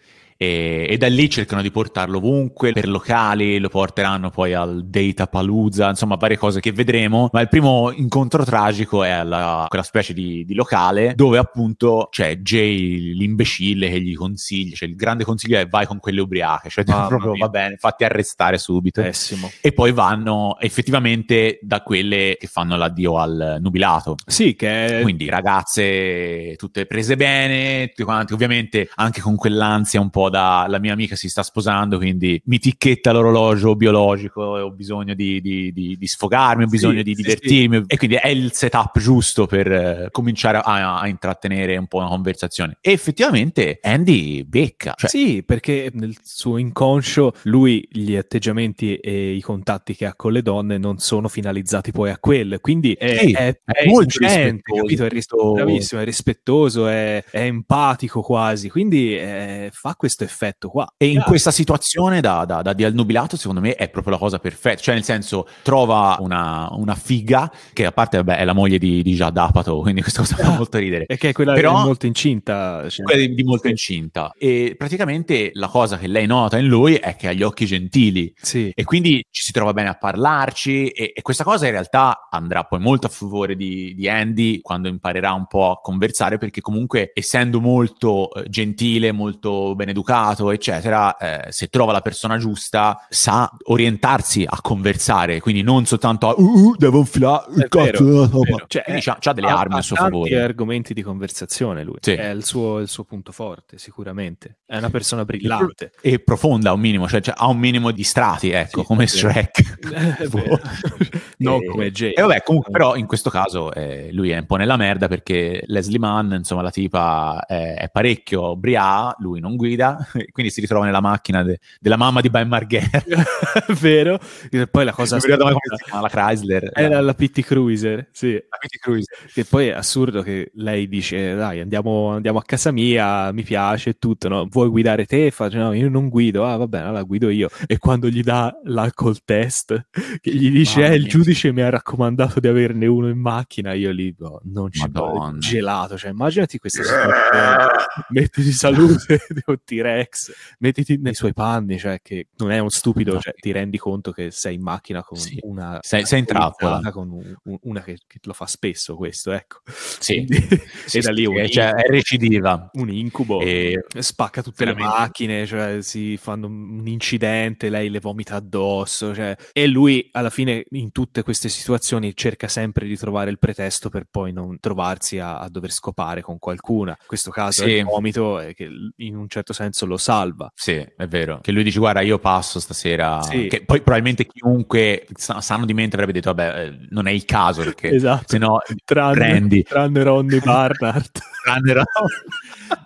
e, e, da lì cercano di portarlo ovunque, per locali, lo porteranno poi al Data Palooza, insomma varie cose che vedremo, ma il primo incontro tragico è alla, quella specie di, di locale dove appunto c'è Jay l'imbecille che gli consiglia, cioè il grande consiglio è vai con quelle ubriache, cioè proprio mia. va bene, fatti arrestare subito. Pessimo. E poi vanno effettivamente da quelle che fanno l'addio al nubilato. Sì, che... Quindi ragazze tutte prese bene, tutti quanti, ovviamente anche con quell'ansia un po' moda, la mia amica si sta sposando, quindi mi ticchetta l'orologio biologico ho bisogno di, di, di, di sfogarmi, ho bisogno sì, di divertirmi. Sì, E quindi è il setup giusto per eh, cominciare a, a, intrattenere un po' una conversazione. E effettivamente Andy becca. Cioè... Sì, perché nel suo inconscio lui gli atteggiamenti e i contatti che ha con le donne non sono finalizzati poi a quelle. Quindi è, Ehi, è, è molto rispettoso, capito? È, rispettoso, è, è empatico quasi. Quindi eh, fa questo questo effetto qua. E in yeah. questa situazione da, da, da, di alnubilato, secondo me, è proprio la cosa perfetta. Cioè, nel senso, trova una, una figa, che a parte vabbè, è la moglie di, di Jad Apatow, quindi questa cosa fa molto ridere. E che è quella Però, di molto incinta. Cioè. Quella di, di molto sì. incinta. E praticamente la cosa che lei nota in lui è che ha gli occhi gentili. Sì. E quindi ci si trova bene a parlarci. E, e questa cosa in realtà andrà poi molto a favore di, di Andy quando imparerà un po' a conversare, perché comunque, essendo molto eh, gentile, molto beneducato, educato, eccetera, eh, se trova la persona giusta, sa orientarsi a conversare, quindi non soltanto a, uh, uh devo filare il cazzo Cioè, quindi eh, diciamo, delle armi a suo favore. Ha argomenti di conversazione lui, sì. è il suo, il suo, punto forte sicuramente, è una persona brillante. E profonda un minimo, cioè, cioè ha un minimo di strati, ecco, sì, come Shrek. Boh. non come Jay. E vabbè, comunque, però in questo caso eh, lui è un po' nella merda perché Leslie Mann, insomma la tipa è, eh, è parecchio bria, lui non guida, via, quindi si ritrova nella macchina de- della mamma di Ben Margher. Vero? E poi la cosa... Assurda, come si chiama, la Chrysler. Era la, la PT Cruiser, sì. La PT Cruiser. Che poi è assurdo che lei dice, dai, andiamo, andiamo a casa mia, mi piace tutto, no? Vuoi guidare te? Fa, no, io non guido, ah, va bene, allora guido io. E quando gli dà l'alcol test, che gli dice, mamma eh, il giudice mi ha raccomandato di averne uno in macchina, io lì no, boh, non ci Madonna. gelato, cioè immaginati questa situazione, metti di salute, devo tirare T-Rex, mettiti nei suoi panni, cioè che non è un stupido, no. cioè, ti rendi conto che sei in macchina con sì. una... Sei, sei in trappola. Con un, un, una che, che, lo fa spesso questo, ecco. Sì. Quindi, sì da lì un, eh, cioè, è recidiva. Un incubo. E... Spacca tutte le macchine, cioè si fanno un incidente, lei le vomita addosso, cioè... E lui alla fine in tutte queste situazioni cerca sempre di trovare il pretesto per poi non trovarsi a, a dover scopare con qualcuna. In questo caso sì. è il vomito, è che in un certo senso senso lo salva. Sì, è vero. Che lui dice guarda io passo stasera, sì. che poi probabilmente chiunque sano di mente avrebbe detto vabbè eh, non è il caso perché esatto. se no prendi. Tranne Ronnie Barnard. tranne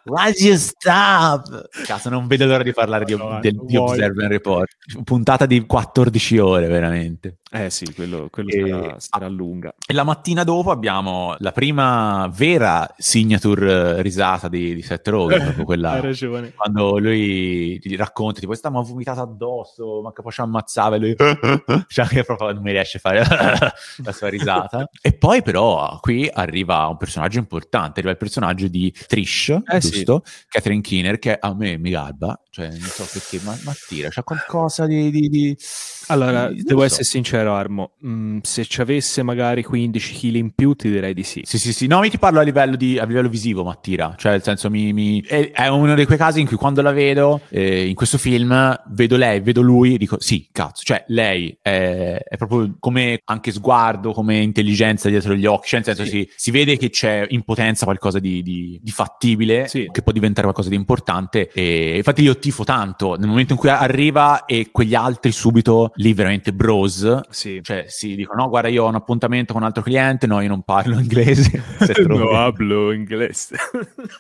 Ronnie. stop? Cazzo non vedo l'ora di parlare di, no, del, di Observer Report. Puntata di 14 ore veramente. Eh sì, quello, quello e, sarà, sarà lunga. E la mattina dopo abbiamo la prima vera signature eh, risata di, di Seth Rogen, quella Hai ragione. quando lui gli racconta tipo eh, stavamo vomitato addosso, ma che poi ci ammazzava e lui cioè che proprio non mi riesce a fare la sua risata. e poi però ah, qui arriva un personaggio importante, arriva il personaggio di Trish, eh, giusto? Sì. Catherine Keener che a me mi garba cioè, non so perché, ma, ma tira, c'è qualcosa di... di, di... allora, di, devo so. essere sincero, Armo, mm, se ci avesse magari 15 kg in più ti direi di sì. Sì, sì, sì, no, mi ti parlo a livello, a livello visivo, ma tira, cioè nel senso mi, mi... È, è, uno dei quei casi in cui quando la vedo, eh, in questo film, vedo lei, vedo lui, dico sì, cazzo, cioè lei è, è proprio come anche sguardo, come intelligenza dietro gli occhi, cioè nel senso sì. si, si, vede che c'è in potenza qualcosa di, fattibile, sì. che può diventare qualcosa di importante e infatti io ti schifo tanto. Nel momento in cui arriva e quegli altri subito lì veramente bros, sì. cioè si dicono no guarda io ho un appuntamento con un altro cliente, no io non parlo inglese. no hablo inglese.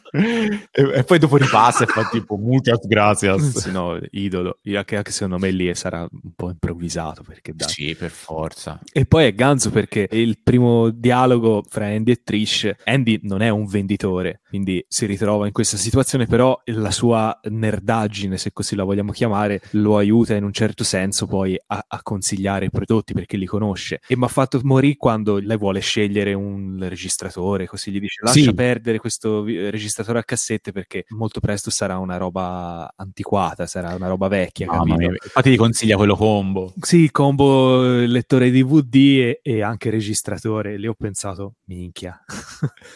e, e, poi dopo ripassa e fa tipo muchas gracias. Sì, no, idolo. Io anche, anche secondo me lì sarà un po' improvvisato perché dai. Sì, per forza. E poi è ganzo perché il primo dialogo fra Andy e Trish, Andy non è un venditore, quindi si ritrova in questa situazione, però la sua nerdaggine vergine, se così la vogliamo chiamare, lo aiuta in un certo senso poi a, a consigliare i prodotti perché li conosce. E mi ha fatto morire quando lei vuole scegliere un registratore, così gli dice lascia sì. perdere questo registratore a cassette perché molto presto sarà una roba antiquata, sarà una roba vecchia. No, Infatti gli consiglia quello combo. Sì, combo lettore DVD e, e anche registratore. Lì ho pensato, minchia.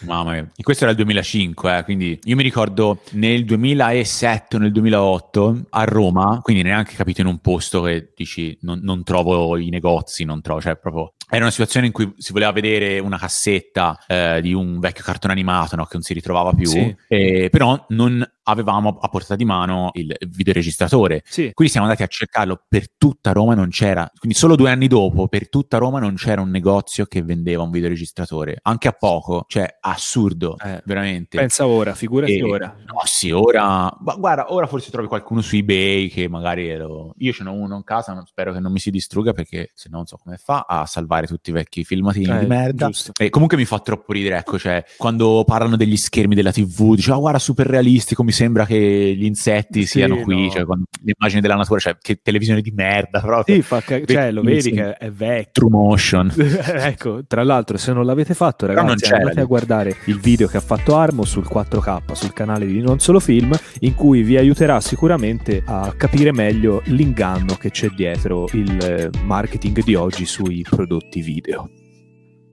Mamma mia. E questo era il 2005, eh, quindi io mi ricordo nel 2007, nel 2008 2008 a Roma, quindi neanche capito in un posto che dici non, non trovo i negozi, non trovo, cioè proprio era una situazione in cui si voleva vedere una cassetta eh, di un vecchio cartone animato no, che non si ritrovava più, sì. eh, però non avevamo a portata di mano il videoregistratore. Sì. Quindi siamo andati a cercarlo per tutta Roma, non c'era. Quindi solo due anni dopo, per tutta Roma non c'era un negozio che vendeva un videoregistratore, anche a poco, cioè assurdo, eh, veramente. Pensa ora, figurati e, ora. No, sì, ora, ma guarda, ora forse trovi qualcuno su eBay che magari lo... io ce n'ho uno in casa, non, spero che non mi si distrugga perché se no non so come fa a salvare tutti i vecchi filmatini eh, di merda. Giusto. E comunque mi fa troppo ridere, ecco, cioè quando parlano degli schermi della TV, dice "Ah, guarda, super realistico, mi sembra che gli insetti siano qui, no. cioè, quando, l'immagine della natura, cioè che televisione di merda proprio. Sì, fa, cioè, lo vedi che è vecchio. True motion. ecco, tra l'altro se non l'avete fatto ragazzi andate a guardare il video che ha fatto Armo sul 4K, sul canale di Non Solo Film, in cui vi aiuterà sicuramente a capire meglio l'inganno che c'è dietro il eh, marketing di oggi sui prodotti video.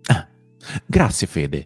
Ah, grazie Fede.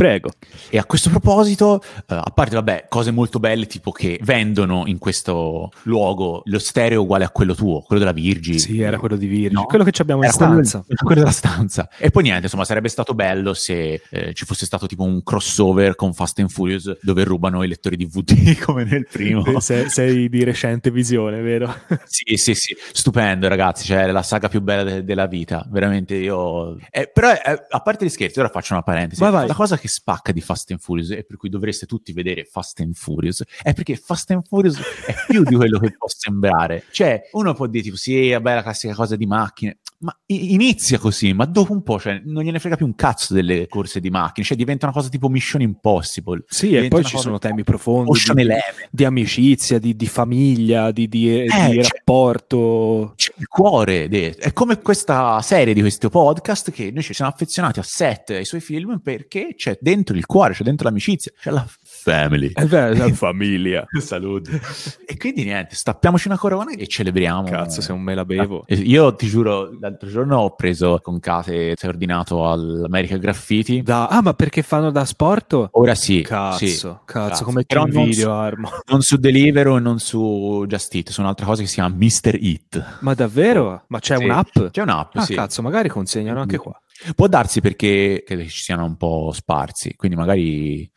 Prego. E a questo proposito, eh, a parte vabbè, cose molto belle tipo che vendono in questo luogo lo stereo uguale a quello tuo, quello della Virgi. Sì, era quello di Virgi, no? quello che abbiamo in stanza. Quello, quello della stanza. E poi niente, insomma, sarebbe stato bello se eh, ci fosse stato tipo un crossover con Fast and Furious dove rubano i lettori DVD come nel primo. Eh, sei, sei di recente visione, vero? sì, sì, sì, stupendo ragazzi, cioè la saga più bella de- della vita, veramente io... Eh, però eh, a parte gli scherzi, ora faccio una parentesi. Vai, vai. La cosa che spacca di Fast and Furious e per cui dovreste tutti vedere Fast and Furious è perché Fast and Furious è più di quello che può sembrare. Cioè, uno può dire tipo, sì, vabbè, la classica cosa di macchine ma inizia così, ma dopo un po' cioè, non gliene frega più un cazzo delle corse di macchine, cioè diventa una cosa tipo Mission Impossible. Sì, e poi ci sono temi profondi di, di, amicizia, di, di famiglia, di, di eh, rapporto. C'è il cuore, dentro. è come questa serie di questo podcast che noi ci siamo affezionati a Seth e ai suoi film perché c'è dentro il cuore, c'è dentro l'amicizia, c'è la, Family. Eh beh, esatto. famiglia. Salute. E quindi niente, stappiamoci una corona e celebriamo. Cazzo, se non me la bevo. Ah, io ti giuro, l'altro giorno ho preso con Kate, sei ordinato all'America Graffiti. Da, ah, ma perché fanno da sport? Ora sì. Cazzo, sì. cazzo, cazzo. come Però non video, su, Armo. Non su Delivero e non su Just Eat, su un'altra cosa che si chiama Mr. Eat. Ma davvero? Ma c'è sì. un'app? C'è un'app, ah, sì. cazzo, magari consegnano anche mm. qua. Può darsi perché ci siano un po' sparsi, quindi magari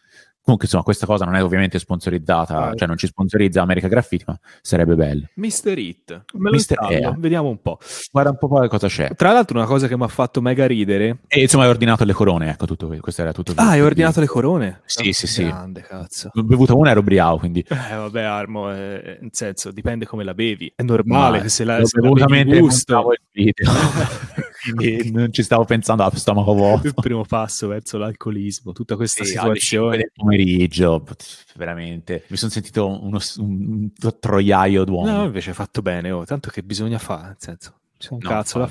Comunque, insomma, questa cosa non è ovviamente sponsorizzata, ah, cioè non ci sponsorizza America Graffiti, ma sarebbe bello. Mister Hit. Mister Hit. Vediamo un po'. Guarda un po' cosa c'è. Tra l'altro, una cosa che mi ha fatto mega ridere. E insomma, hai ordinato le corone, ecco, tutto, questo era tutto. Ah, hai ordinato le corone? Sì, sì, sì. Grande, cazzo. Ho bevuto una e ero briao, quindi. Eh, vabbè, Armo, eh, nel senso, dipende come la bevi. È normale ma, che se la, se la bevi gusto... il video. quindi non ci stavo pensando a ah, stomaco vuoto. Il primo passo verso l'alcolismo, tutta questa sì, situazione. del pomeriggio, veramente, mi sono sentito uno, un, troiaio d'uomo. No, invece fatto bene, oh, tanto che bisogna fare, nel senso, un no, cazzo infatti. la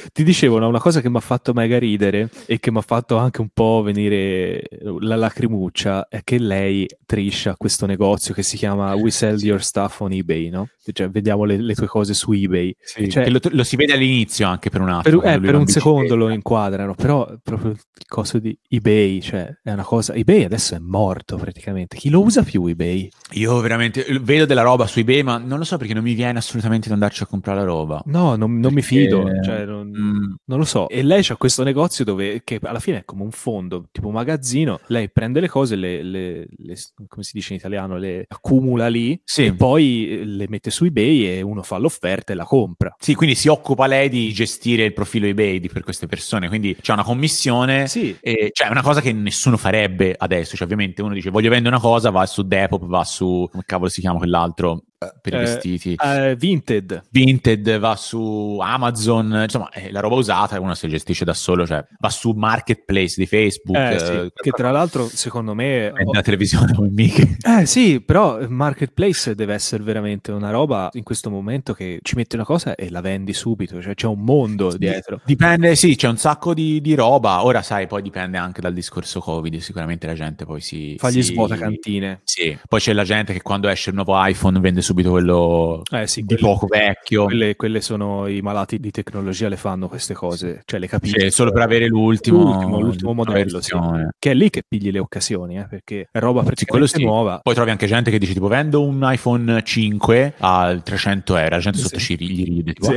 fa. Ti dicevo no, una cosa che mi ha fatto mega ridere e che mi ha fatto anche un po' venire la lacrimuccia è che lei, triscia questo negozio che si chiama We Sell Your Stuff on eBay, no? Cioè, vediamo le, le tue cose su eBay. Sì, cioè, lo, lo, si vede all'inizio anche per un attimo. Per, eh, per un secondo lo inquadrano, però proprio il costo di eBay, cioè, è una cosa... eBay adesso è morto praticamente. Chi lo usa più eBay? Io veramente vedo della roba su eBay, ma non lo so perché non mi viene assolutamente di andarci a comprare la roba. No, non, non non mi fido, cioè, non, mm. non, lo so. E lei c'ha questo negozio dove, che alla fine è come un fondo, tipo un magazzino, lei prende le cose, le, le, le come si dice in italiano, le accumula lì sì. e poi eh, le mette su eBay e uno fa l'offerta e la compra. Sì, quindi si occupa lei di gestire il profilo eBay per queste persone, quindi c'è una commissione, sì. e, cioè una cosa che nessuno farebbe adesso, cioè ovviamente uno dice voglio vendere una cosa, va su Depop, va su, come cavolo si chiama quell'altro, per i eh, vestiti eh, Vinted Vinted va su Amazon insomma è la roba usata è una si gestisce da solo cioè va su marketplace di Facebook eh, sì, eh, che tra l'altro secondo me è una oh, televisione come mica eh sì però marketplace deve essere veramente una roba in questo momento che ci metti una cosa e la vendi subito cioè c'è un mondo dietro dipende sì c'è un sacco di, di roba ora sai poi dipende anche dal discorso covid sicuramente la gente poi si fa gli si... svuota cantine sì poi c'è la gente che quando esce il nuovo iPhone vende su subito quello eh sì, di quelle, poco vecchio. Quelle, quelle, sono i malati di tecnologia, le fanno queste cose, cioè le capisce. Cioè, solo per avere l'ultimo, l'ultimo, l'ultimo modello, sì. che è lì che pigli le occasioni, eh, perché è roba praticamente sì, nuova. Poi trovi anche gente che dice tipo vendo un iPhone 5 al 300 euro, la gente sì. sotto ci gli ride. Tipo, sì.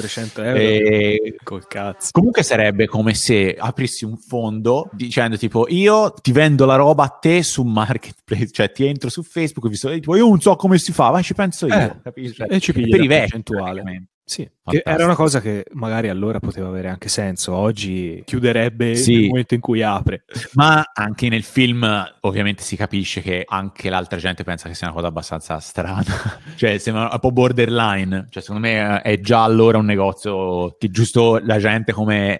300 ah". euro. E... Col cazzo. Comunque sarebbe come se aprissi un fondo dicendo tipo io ti vendo la roba a te su marketplace, cioè ti entro su Facebook, visto, tipo, io non so come si si fa, Ma ci penso io, eh, capisci? E ci per i vecchi, percentuale. Sì, era una cosa che magari allora poteva avere anche senso, oggi chiuderebbe sì. il momento in cui apre. Ma anche nel film ovviamente si capisce che anche l'altra gente pensa che sia una cosa abbastanza strana, cioè sembra un po' borderline, cioè secondo me eh, è già allora un negozio che giusto la gente come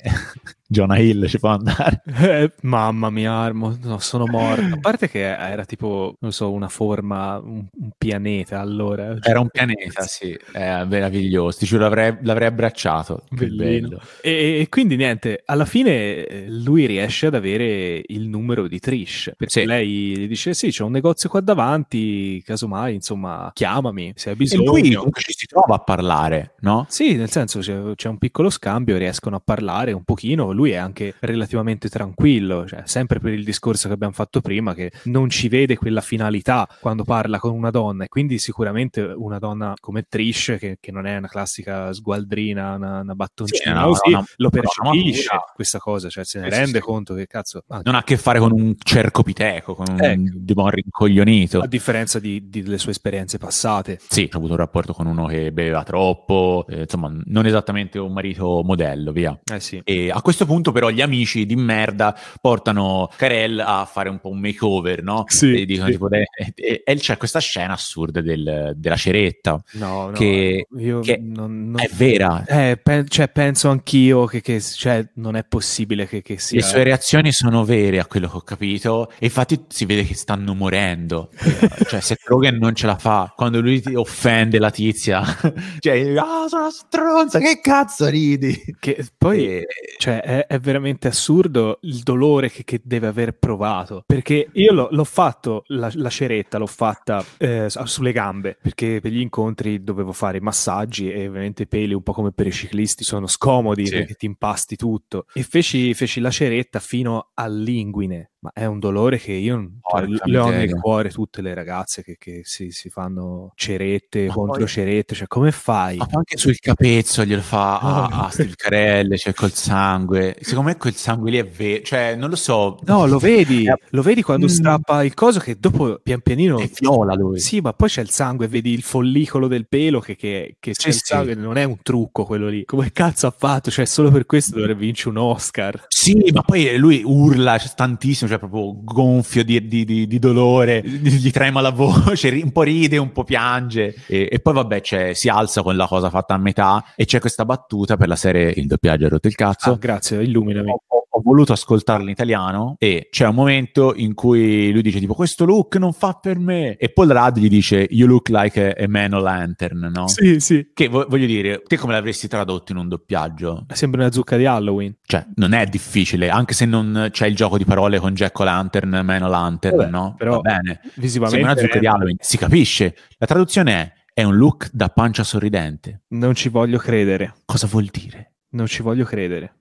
Jonah Hill ci può andare. Eh, mamma mia, Armo, no, sono morto. A parte che era tipo, non so, una forma, un, un pianeta allora. Era un pianeta, sì, è meraviglioso. Ti l'avrei, l'avrei abbracciato. Bellino. E, e, quindi niente, alla fine eh, lui riesce ad avere il numero di Trish. Perché sì. lei gli dice, sì, c'è un negozio qua davanti, casomai, insomma, chiamami se hai bisogno. E lui comunque ci si trova a parlare, no? Sì, nel senso c'è, c'è un piccolo scambio, riescono a parlare un pochino lui è anche relativamente tranquillo, cioè, sempre per il discorso che abbiamo fatto prima, che non ci vede quella finalità quando parla con una donna e quindi sicuramente una donna come Trish, che, che non è una classica sgualdrina, una, una battoncina, sì, così, no, no, lo percepisce no, questa cosa, cioè se ne eh, rende sì, conto che cazzo... Anche... Non ha a che fare con un cercopiteco, con un ecco. demon rincoglionito. A differenza di, di, delle sue esperienze passate. Sì, ha avuto un rapporto con uno che beveva troppo, eh, insomma non esattamente un marito modello, via. Eh sì. E a questo questo punto però gli amici di merda portano Carell a fare un po' un makeover, no? Sì. E, dicono, sì. Tipo, e, e, e c'è questa scena assurda del, della ceretta. No, no che, che non, non, è vera. Eh, pen, cioè, penso anch'io che, che cioè, non è possibile che, che, sia... Le sue reazioni sono vere a quello che ho capito e infatti si vede che stanno morendo. cioè, se Krogan non ce la fa, quando lui ti offende la tizia, cioè, oh, sono stronza, che cazzo ridi? Che poi, e... cioè, è è, veramente assurdo il dolore che, che, deve aver provato. Perché io l'ho, l'ho fatto la, la, ceretta, l'ho fatta eh, sulle gambe, perché per gli incontri dovevo fare massaggi e ovviamente i peli, un po' come per i ciclisti, sono scomodi sì. perché ti impasti tutto. E feci, feci la ceretta fino all'inguine ma è un dolore che io cioè, le ho nel cuore tutte le ragazze che, che si, si, fanno cerette ma contro poi... cerette, cioè come fai? Ma anche sul capezzo glielo fa a, a Stilcarelle, cioè col sangue, Secondo me quel sangue lì è vero. Cioè, non lo so. No, lo vedi. lo vedi quando mm. strappa il coso che dopo pian pianino... È viola lui. Sì, ma poi c'è il sangue, vedi il follicolo del pelo che, che, che c'è sì, il sangue. Sì. Non è un trucco quello lì. Come cazzo ha fatto? Cioè, solo per questo dovrebbe vincere un Oscar. Sì, ma poi lui urla cioè, tantissimo, cioè proprio gonfio di, di, di, di, dolore. Gli trema la voce, un po' ride, un po' piange. E, e poi vabbè, cioè, si alza con la cosa fatta a metà e c'è questa battuta per la serie Il doppiaggio ha rotto il cazzo. Ah, grazie illuminami. Ho, ho, voluto ascoltarlo in italiano e c'è un momento in cui lui dice tipo questo look non fa per me e Paul Rudd gli dice you look like a, a man o lantern, no? Sì, sì. Che vo- voglio dire, te come l'avresti tradotto in un doppiaggio? Sembra una zucca di Halloween. Cioè, non è difficile, anche se non c'è il gioco di parole con Jack o Lantern, man o lantern, Vabbè, no? Però Va bene. Visivamente Sembra una zucca di Halloween, si capisce. La traduzione è è un look da pancia sorridente. Non ci voglio credere. Cosa vuol dire? Non ci voglio credere.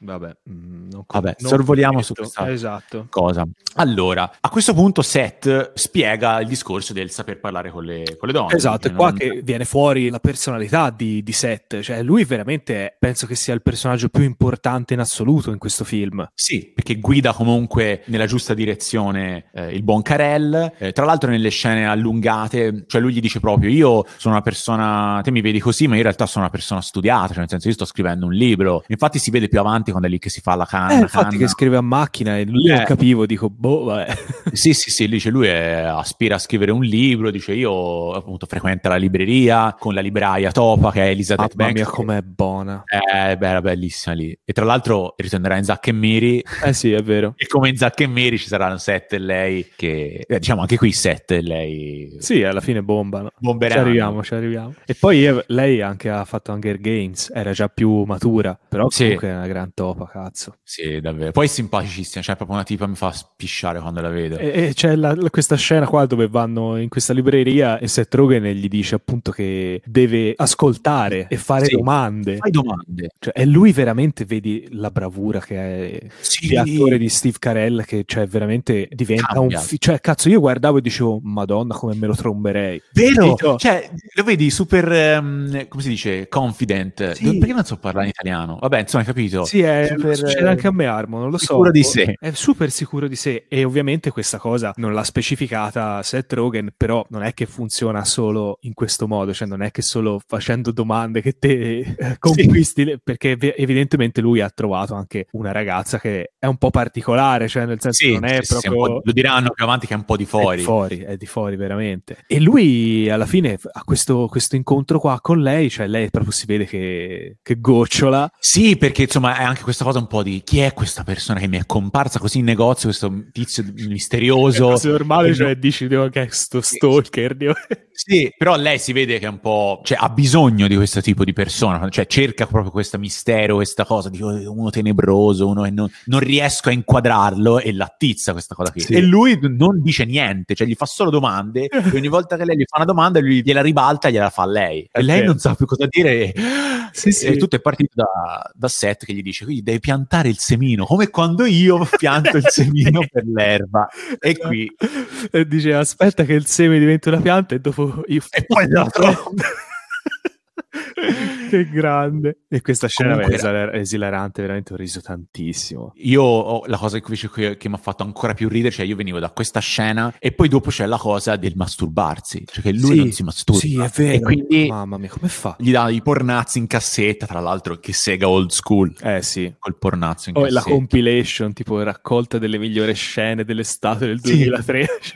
Vabbè, mm, non co- Vabbè, non sorvoliamo su questa esatto. cosa. Allora, a questo punto Seth spiega il discorso del saper parlare con le, con le donne. Esatto, è qua non... che viene fuori la personalità di, di Seth. Cioè, lui veramente penso che sia il personaggio più importante in assoluto in questo film. Sì, perché guida comunque nella giusta direzione eh, il buon Carell. Eh, tra l'altro nelle scene allungate, cioè lui gli dice proprio io sono una persona, te mi vedi così, ma io in realtà sono una persona studiata, cioè nel senso io sto scrivendo un libro. Infatti si vede più avanti avanti quando è lì che si fa la canna. Eh, infatti canna. che scrive a macchina e lui eh. capivo, dico boh, vabbè. Sì, sì, sì, dice lui è, aspira a scrivere un libro, dice io appunto frequenta la libreria con la libraia Topa che è Elisabeth ah, Banks. Mamma mia com'è buona. Eh, beh, era bellissima lì. E tra l'altro ritornerà in Zack e Miri. Eh sì, è vero. e come in Zack e Miri ci saranno sette lei che... Eh, diciamo anche qui sette lei... Sì, alla fine bombano. Bomberanno. Ci arriviamo, ci arriviamo. E poi lei anche ha fatto Hunger Games, era già più matura, però sì. comunque è una grande topa, cazzo. Sì, davvero. Poi è simpaticissima, cioè proprio una tipa mi fa spisciare quando la vedo. E, e c'è la, la, questa scena qua dove vanno in questa libreria e Seth Rogen gli dice appunto che deve ascoltare e fare sì, domande. Fai domande. Cioè, e lui veramente vedi la bravura che è sì. l'attore di Steve Carell che cioè veramente diventa Cambia. un... Fi- cioè cazzo io guardavo e dicevo madonna come me lo tromberei. Vero? Dico, cioè lo vedi super, um, come si dice, confident. Sì. Perché non so parlare in italiano? Vabbè insomma hai capito. Sì, è per... succede anche a me eh, Armo, non lo sicuro so. Di sé. È super sicuro di sé e ovviamente questa cosa non l'ha specificata Seth Rogen, però non è che funziona solo in questo modo, cioè non è che solo facendo domande che te eh, conquisti, sì. perché evidentemente lui ha trovato anche una ragazza che è un po' particolare, cioè nel senso sì, non è sì, proprio... lo diranno più avanti che è un po' di fuori. È di fuori, è di fuori veramente. E lui alla fine ha questo, questo incontro qua con lei, cioè lei proprio si vede che, che gocciola. Sì, perché insomma è anche anche questa cosa un po' di chi è questa persona che mi è comparsa così in negozio, questo tizio misterioso. Se normale, cioè, non... dici, devo che è sto stalker. Sì, sì, però lei si vede che è un po', cioè, ha bisogno di questo tipo di persona, cioè, cerca proprio questo mistero, questa cosa, di oh, uno tenebroso, uno che non, non riesco a inquadrarlo e l'attizza questa cosa qui. Sì. E lui non dice niente, cioè, gli fa solo domande e ogni volta che lei gli fa una domanda, lui gliela ribalta e gliela fa lei. E lei certo. non sa più cosa dire. Sì, e tutto è partito da, da Seth che gli dice dice, quindi devi piantare il semino, come quando io pianto il semino per l'erba. E qui... E dice, aspetta che il seme diventi una pianta e dopo... Io... E poi te la trovo. che grande. E questa scena Comunque, era esilarante, veramente ho riso tantissimo. Io ho la cosa che, che mi ha fatto ancora più ridere, cioè io venivo da questa scena e poi dopo c'è la cosa del masturbarsi, cioè che lui sì, non si masturba. Sì, è vero. E quindi Mamma mia, come fa? Gli dà i pornazzi in cassetta, tra l'altro che sega old school. Eh sì. Col pornazzo in oh, cassetta. la compilation, tipo raccolta delle migliori scene dell'estate del 2003. Sì.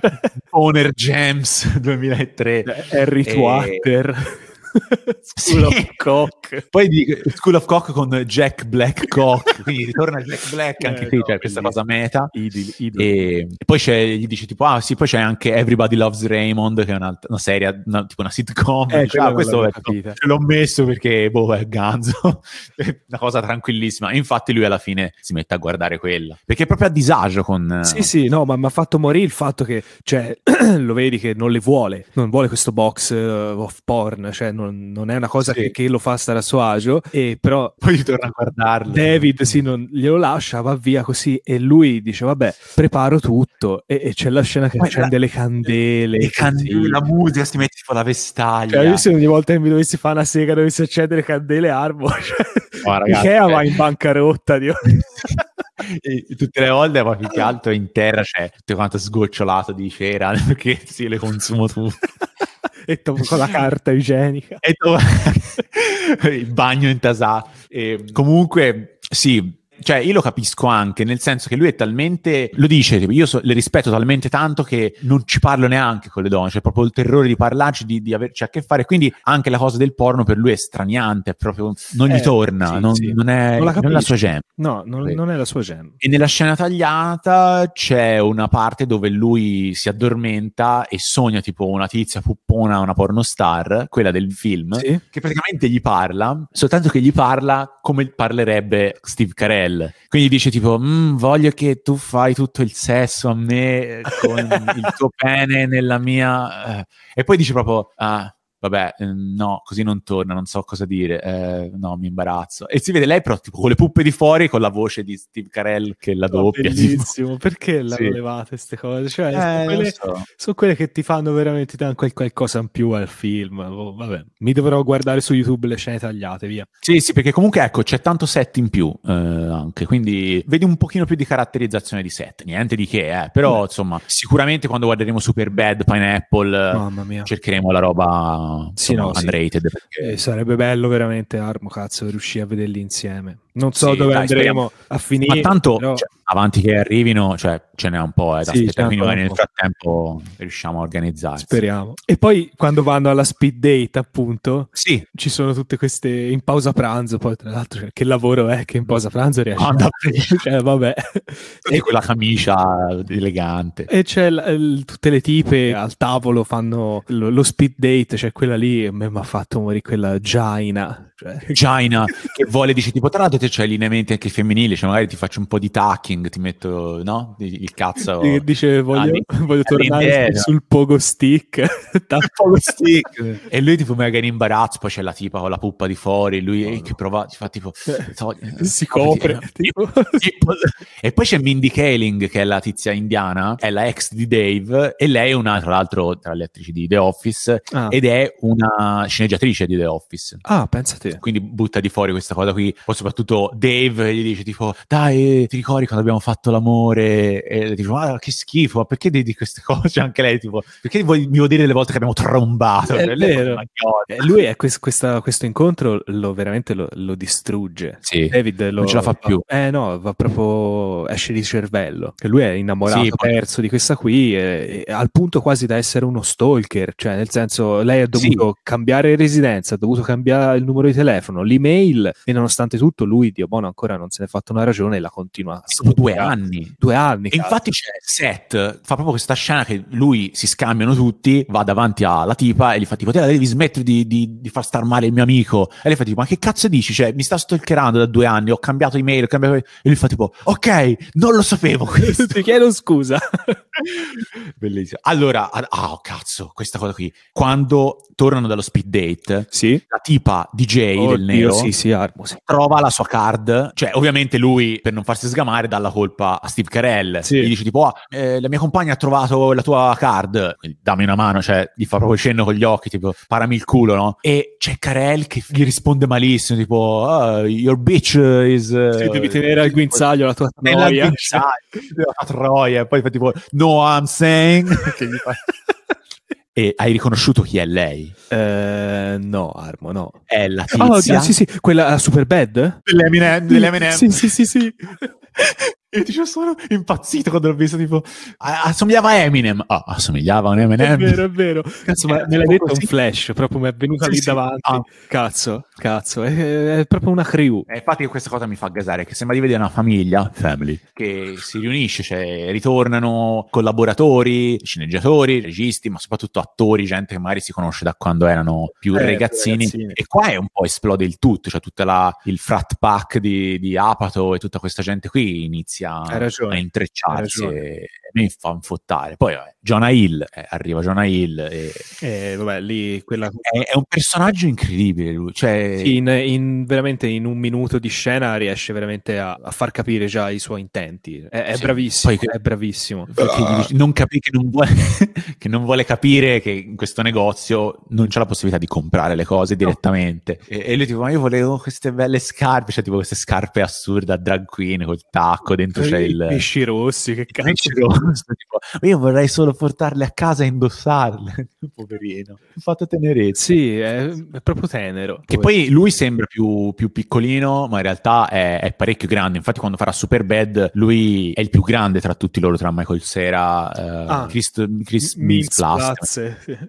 Honor cioè Gems 2003. Cioè, Harry e... Twatter. School sì. of Cock. Poi dico School of Cock con Jack Black Cock, quindi ritorna Jack Black eh, anche qui, eh, no, cioè questa cosa meta. Idil, idil. E, e, poi gli dice tipo, ah sì, poi c'è anche Everybody Loves Raymond, che è una, una serie, una, tipo una sitcom. Eh, dice, ah, questo vabbè, ce l'ho messo perché, boh, è ganzo. una cosa tranquillissima. E infatti lui alla fine si mette a guardare quella, perché è proprio a disagio con... Eh, sì, sì, no, ma mi ha fatto morire il fatto che, cioè, lo vedi che non le vuole, non vuole questo box eh, of porn, cioè non non, non è una cosa sì. che, che, lo fa stare a suo agio, e però poi torna a guardarlo. David sì, non, glielo lascia, va via così e lui dice vabbè, preparo tutto e, e c'è la scena che accende la, le candele, le candele la musica, si mette tipo la vestaglia. Cioè, io se ogni volta che mi dovessi fare una sega dovessi accendere le candele armo, cioè, oh, ragazzi, Ikea eh. va in bancarotta, Dio. E tutte le volte ma più che altro in terra c'è cioè, tutto quanto sgocciolato di cera perché sì, le consumo tutte e to- con la carta igienica. e to- il bagno intasato. E ehm, comunque, sì, cioè, io lo capisco anche, nel senso che lui è talmente, lo dice, tipo, io so, le rispetto talmente tanto che non ci parlo neanche con le donne, cioè proprio il terrore di parlarci, di, di averci cioè, a che fare, quindi anche la cosa del porno per lui è straniante, proprio non gli eh, torna, sì, non, sì. Non, è, non, non, è, la sua gem. No, non, sì. non è la sua gem. E nella scena tagliata c'è una parte dove lui si addormenta e sogna tipo una tizia puppona, una pornostar, quella del film, che praticamente gli parla, soltanto che gli parla come parlerebbe Steve Carell Bell. Quindi dice tipo, mm, voglio che tu fai tutto il sesso a me con il tuo pene nella mia... Eh, e poi dice proprio, ah, vabbè, ehm, no, così non torna, non so cosa dire, eh, no, mi imbarazzo. E si vede lei però tipo con le puppe di fuori con la voce di Steve Carell che la doppia. doppia. Bellissimo, tipo. perché l'hanno sì. levate queste cose? Cioè, eh, sono, quelle, so. sono, quelle, che ti fanno veramente dan qualcosa in più al film. Oh, vabbè, mi dovrò guardare su YouTube le scene tagliate, via. Sì, sì, perché comunque ecco, c'è tanto set in più eh, anche, quindi vedi un pochino più di caratterizzazione di set, niente di che, eh, però mm. insomma, sicuramente quando guarderemo Super Bad Pineapple cercheremo la roba insomma, sì, no, underrated. Sì. Eh, perché... sarebbe bello veramente Armo, cazzo, riuscire a vederli insieme non so sì, dove dai, andremo speriamo. a finire. Ma tanto però... cioè, avanti che arrivino, cioè, ce n'è un po' eh, da sì, aspettare, certo, quindi nel certo. frattempo riusciamo a organizzarci. Speriamo. E poi quando vanno alla speed date, appunto, sì. ci sono tutte queste in pausa pranzo, poi tra l'altro cioè, che lavoro è che in mm. pausa pranzo riesce oh, a... cioè, vabbè. e quella camicia elegante. E c'è l- l- tutte le tipe al tavolo fanno lo, lo speed date, cioè quella lì mi ha fatto morire quella Jaina cioè. Gina che vuole dice tipo tra l'altro te c'hai lineamenti anche femminili cioè magari ti faccio un po' di tacking ti metto no il cazzo dice voglio, voglio tornare sul pogo stick pogo stick e lui tipo mega in imbarazzo poi c'è la tipa con la puppa di fuori lui oh, no. che prova ti fa tipo cioè, so, eh, si copre eh, tipo. Tipo. e poi c'è Mindy Kaling che è la tizia indiana è la ex di Dave e lei è una tra l'altro tra le attrici di The Office ah. ed è una sceneggiatrice di The Office ah pensate sì. Quindi butta di fuori questa cosa qui. Poi soprattutto Dave gli dice tipo, dai, eh, ti ricordi quando abbiamo fatto l'amore? E dice, ma che schifo, ma perché devi queste cose? anche lei tipo, perché vuoi, mi vuoi dire le volte che abbiamo trombato? È cioè, vero. Eh, lui è quest, questa, questo incontro lo, veramente lo, lo distrugge. Sì. David lo, non ce la fa più. Eh no, va proprio, esce di cervello. Che lui è innamorato, sì, perso di questa qui, e, e, al punto quasi da essere uno stalker. Cioè, nel senso, lei ha dovuto sì. cambiare residenza, ha dovuto cambiare il numero di telefono, l'email e nonostante tutto lui, Dio buono, ancora non se ne è fatto una ragione e la continua. Sono due anni. Due anni. infatti c'è Seth, fa proprio questa scena che lui si scambiano tutti, va davanti alla tipa e gli fa tipo, te la devi smettere di, di, di far star male il mio amico. E lei fa tipo, ma che cazzo dici? Cioè, mi sta stalkerando da due anni, ho cambiato email, ho cambiato... E lui fa tipo, ok, non lo sapevo questo. Ti chiedo scusa. Bellissimo. Allora, ah, oh, cazzo, questa cosa qui. Quando tornano dallo speed date, sì? la tipa DJ Day Oddio, del nero sì, sì, Arbus. trova la sua card cioè ovviamente lui per non farsi sgamare dà la colpa a Steve Carell sì. gli dice tipo ah eh, la mia compagna ha trovato la tua card dammi una mano cioè gli fa proprio cenno con gli occhi tipo parami il culo no e c'è Carell che gli risponde malissimo tipo oh, your bitch is uh, sì, devi eh, tenere al guinzaglio la tua troia la, la troia e poi fa tipo no I'm saying che gli fa e hai riconosciuto chi è lei? Eh, no, Armo, no. È la ah, tizia. Oh, sì, sì, quella ah, Superbad? Dell'Eminem. dell'Eminem. sì, sì, sì, sì. E dicevo sono impazzito quando l'ho visto, tipo, assomigliava a Eminem. Ah, oh, assomigliava a un Eminem. È vero, è vero. Cazzo, ma eh, me l'hai detto così. un flash, proprio mi è venuta sì, lì sì. davanti. Ah. Cazzo, cazzo, è, è, proprio una crew. E eh, infatti questa cosa mi fa gasare, che sembra di vedere una famiglia, family, che si riunisce, cioè ritornano collaboratori, sceneggiatori, registi, ma soprattutto attori, gente che magari si conosce da quando erano più eh, ragazzini. ragazzini. E qua è un po' esplode il tutto, cioè tutto il frat pack di, di Apato e tutta questa gente qui inizia inizia a intrecciarsi me fanfottare. Poi vabbè, Jonah Hill, eh, arriva Jonah Hill. E... Eh, vabbè, lì quella... è, è, un personaggio incredibile lui. Cioè... Sì, in, in, veramente in un minuto di scena riesce veramente a, a far capire già i suoi intenti. È, è sì, bravissimo, poi, è bravissimo. Ah. Dice, non capì che non, vuole, che non, vuole, capire che in questo negozio non c'è la possibilità di comprare le cose direttamente. No. E, e, lui tipo, ma io volevo queste belle scarpe, cioè tipo queste scarpe assurde a drag queen col tacco, dentro c'è il... pesci rossi, che cazzo giusto, tipo, io vorrei solo portarle a casa e indossarle, poverino, fatto tenerezza. Sì, è, è proprio tenero. Che Pover- poi lui sembra più, più, piccolino, ma in realtà è, è, parecchio grande, infatti quando farà Super Bad, lui è il più grande tra tutti loro, tra Michael Sera, eh, ah, Chris, Chris M- Mills Plus,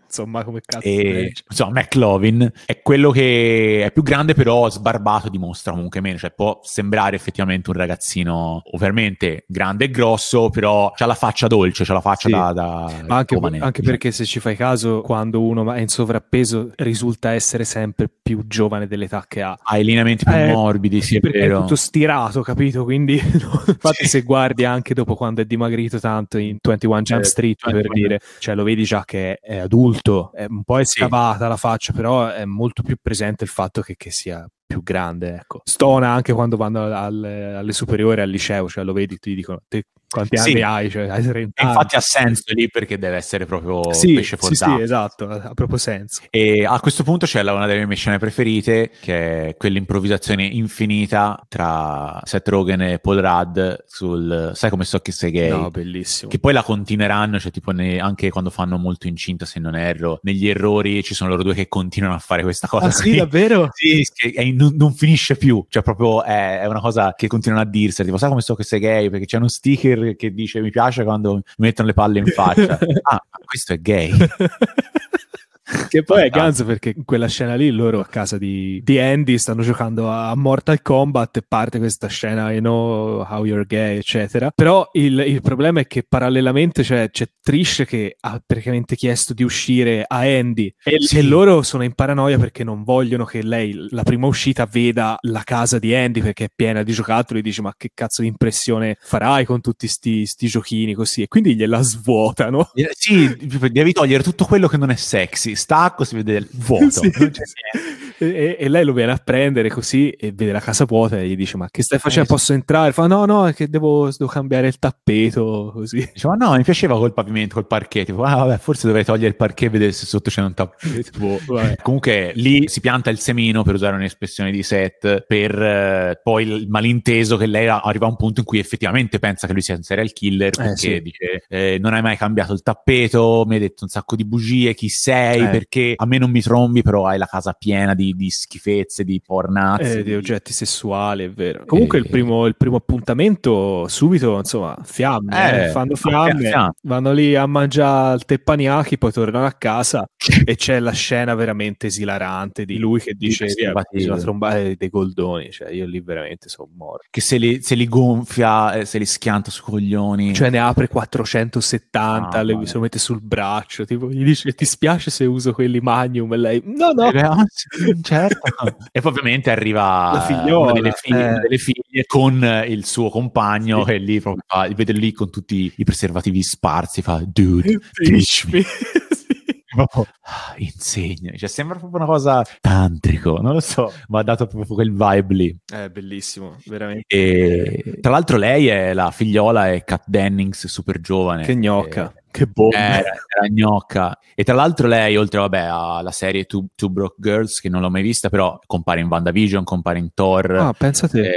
insomma come cazzo. E, insomma, McLovin è quello che è più grande però sbarbato dimostra comunque meno, cioè può sembrare effettivamente un ragazzino ovviamente grande e grosso, però ha la faccia dolce, c'ha la faccia sì. da, da anche, anche, perché se ci fai caso, quando uno è in sovrappeso risulta essere sempre più giovane dell'età che ha. Ha i lineamenti più eh, morbidi, sì, è perché vero. è tutto stirato, capito? Quindi no? infatti sì. se guardi anche dopo quando è dimagrito tanto in 21 Jump eh, Street, 21. per dire, cioè lo vedi già che è adulto, è un po' escavata sì. la faccia, però è molto più presente il fatto che, che sia più grande. Ecco. Stona anche quando vanno al, alle superiori, al liceo, cioè lo vedi, ti dicono te quanti anni sì. hai, cioè hai 30 anni. Infatti ha senso lì perché deve essere proprio sì, pesce fondato. Sì, sì, esatto, ha proprio senso. E a questo punto c'è una delle mie scene preferite, che è quell'improvvisazione infinita tra Seth Rogen e Paul Rudd sul Sai come so che sei gay? No, bellissimo. Che poi la continueranno, cioè tipo ne, anche quando fanno molto incinta, se non erro, negli errori ci sono loro due che continuano a fare questa ah, cosa. Ah, sì, davvero? Sì, è in non, non, finisce più, cioè proprio è, è, una cosa che continuano a dirsi: tipo sai come so che sei gay? Perché c'è uno sticker che dice mi piace quando mi mettono le palle in faccia. ah, questo è gay. Che poi è ganzo perché in quella scena lì loro a casa di, di, Andy stanno giocando a Mortal Kombat e parte questa scena, you know, how you're gay, eccetera. Però il, il problema è che parallelamente cioè, c'è Trish che ha praticamente chiesto di uscire a Andy e sì. loro sono in paranoia perché non vogliono che lei la prima uscita veda la casa di Andy perché è piena di giocattoli e dici ma che cazzo di impressione farai con tutti sti, sti giochini così e quindi gliela svuotano. Eh, sì, devi togliere tutto quello che non è sexy obstáculos, vida dele, voltam. Sim. e, e, lei lo viene a prendere così e vede la casa vuota e gli dice ma che stai facendo, eh, posso entrare? Fa no no, è che devo, devo cambiare il tappeto così. Dice ma no, mi piaceva col pavimento, col parquet, tipo ah vabbè forse dovrei togliere il parquet e vedere se sotto c'è un tappeto. boh, Comunque lì si pianta il semino per usare un'espressione di set per eh, poi il malinteso che lei arriva a un punto in cui effettivamente pensa che lui sia un serial killer eh, perché eh, sì. dice eh, non hai mai cambiato il tappeto, mi hai detto un sacco di bugie, chi sei, eh. perché a me non mi trombi però hai la casa piena di di, schifezze, di pornazzi. Eh, di oggetti sessuali, è vero. Comunque eh, il, primo, il, primo, appuntamento subito, insomma, fiamme, eh, eh fanno fiamme, fiamme, vanno lì a mangiare il teppaniachi, poi tornano a casa e c'è la scena veramente esilarante di lui che dice bisogna trombare dei goldoni, cioè io lì veramente sono morto. Che se li, se li gonfia, eh, se li schianta su coglioni. Cioè ne apre 470, ah, le, se lo mette sul braccio, tipo gli dice ti spiace se uso quelli magnum e lei no no, certo. e poi ovviamente arriva figliola, delle, figlie, eh. delle figlie, con il suo compagno sì. e lì proprio fa, vede lì con tutti i preservativi sparsi fa dude teach me ah, insegna, cioè, sembra proprio una cosa tantrico, non lo so, ma ha dato proprio quel vibe lì. È eh, bellissimo, veramente. E, tra l'altro lei è la figliola, è Kat Dennings, super giovane. Che gnocca. E... Eh, che bomba! Eh, era, era gnocca. E tra l'altro lei, oltre vabbè, alla serie Two, Two Broke Girls, che non l'ho mai vista, però compare in WandaVision, compare in Thor. Ah, pensate. E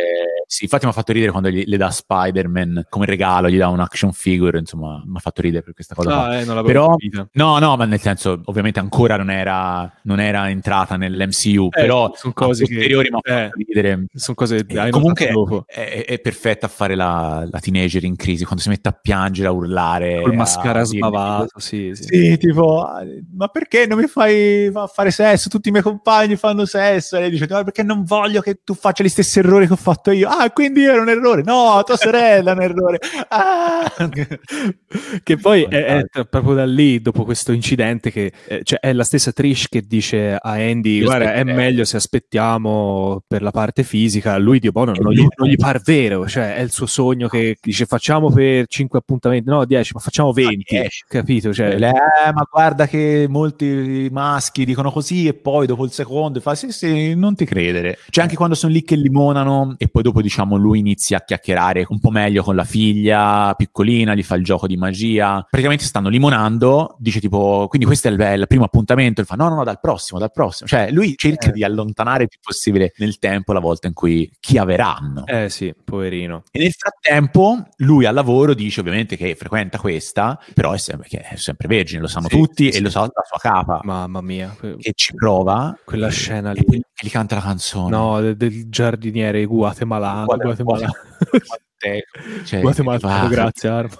sì, infatti mi ha fatto ridere quando gli, le dà Spider-Man come regalo, gli dà un action figure, insomma, mi ha fatto ridere per questa cosa. Ah, eh, non l'avevo però, capita. No, no, ma nel senso, ovviamente ancora non era, non era entrata nell'MCU, eh, però sono cose posteriori mi ha fatto eh, ridere. Sono cose che eh, comunque è, è, perfetta a fare la, la, teenager in crisi, quando si mette a piangere, a urlare. Col a, mascara sbavato, sì, sì. Sì, tipo, ma perché non mi fai fare sesso? Tutti i miei compagni fanno sesso. E lei dice, ma perché non voglio che tu faccia gli stessi errori che ho fatto io? Ah, Ah, quindi era un errore. No, tua sorella è un errore. Ah! che poi è, è, proprio da lì, dopo questo incidente, che eh, cioè, è la stessa Trish che dice a Andy, Io guarda, aspetterei. è meglio se aspettiamo per la parte fisica. Lui, Dio buono, non, non, non, gli par vero. Cioè, è il suo sogno che dice facciamo per 5 appuntamenti, no 10, ma facciamo 20. Ah, capito? Cioè, eh, eh, ma guarda che molti maschi dicono così e poi dopo il secondo fa sì sì, non ti credere. Cioè anche eh. quando sono lì che limonano e poi dopo diciamo, lui inizia a chiacchierare un po' meglio con la figlia piccolina, gli fa il gioco di magia. Praticamente stanno limonando, dice tipo, quindi questo è il, il primo appuntamento, e fa no, no, no, dal prossimo, dal prossimo. Cioè, lui cerca eh. di allontanare il più possibile nel tempo la volta in cui chiaveranno. Eh sì, poverino. E nel frattempo lui al lavoro dice ovviamente che frequenta questa, però è sempre, è sempre vergine, lo sanno sì, tutti sì. e lo sa la sua capa. Mamma mia. Que- che ci prova. Quella e, scena lì. E gli canta la canzone. No, del, del giardiniere guatemalano Guatemala, Guatemala. Guatemala, grazie Armo.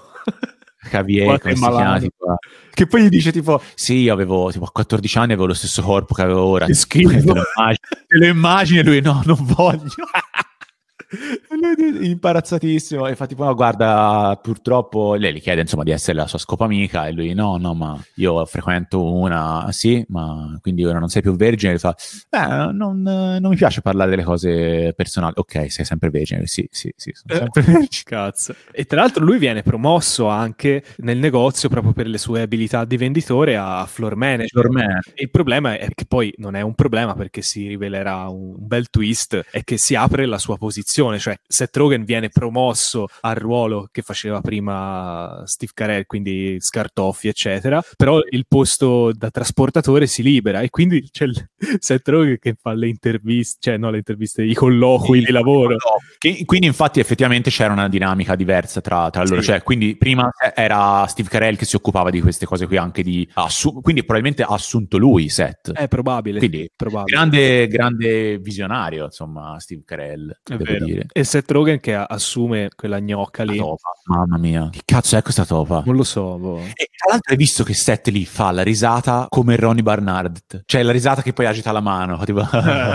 Javier, come si chiama, tipo, che poi gli dice tipo sì io avevo tipo a 14 anni avevo lo stesso corpo che avevo ora che schifo te lo immagini lui no non voglio Imbarazzatissimo. E fa tipo, no, guarda, purtroppo lei gli chiede insomma di essere la sua scopa amica e lui, no, no, ma io frequento una, sì, ma quindi ora non sei più vergine. E fa, beh, non, non, mi piace parlare delle cose personali. Ok, sei sempre vergine, sì, sì, sì, sono eh, sempre vergine. Cazzo. E tra l'altro lui viene promosso anche nel negozio proprio per le sue abilità di venditore a floor manager. Floor manager. Il problema è che poi non è un problema perché si rivelerà un bel twist, è che si apre la sua posizione, cioè Seth Rogen viene promosso al ruolo che faceva prima Steve Carell, quindi scartoffi, eccetera, però il posto da trasportatore si libera e quindi c'è il Seth Rogen che fa le interviste, cioè no, le interviste, i colloqui di lavoro. Che, quindi infatti effettivamente c'era una dinamica diversa tra, tra loro, sì. cioè quindi prima era Steve Carell che si occupava di queste cose qui anche di... Assu- quindi probabilmente ha assunto lui Seth. È probabile. Quindi probabile. Grande, grande visionario, insomma, Steve Carell. È vero. Dire. E Seth Seth Rogen che assume quella gnocca lì. Topa, mamma mia, che cazzo è questa topa? Non lo so. Boh. E tra l'altro hai visto che Seth lì fa la risata come Ronnie Barnard, cioè la risata che poi agita la mano. Tipo...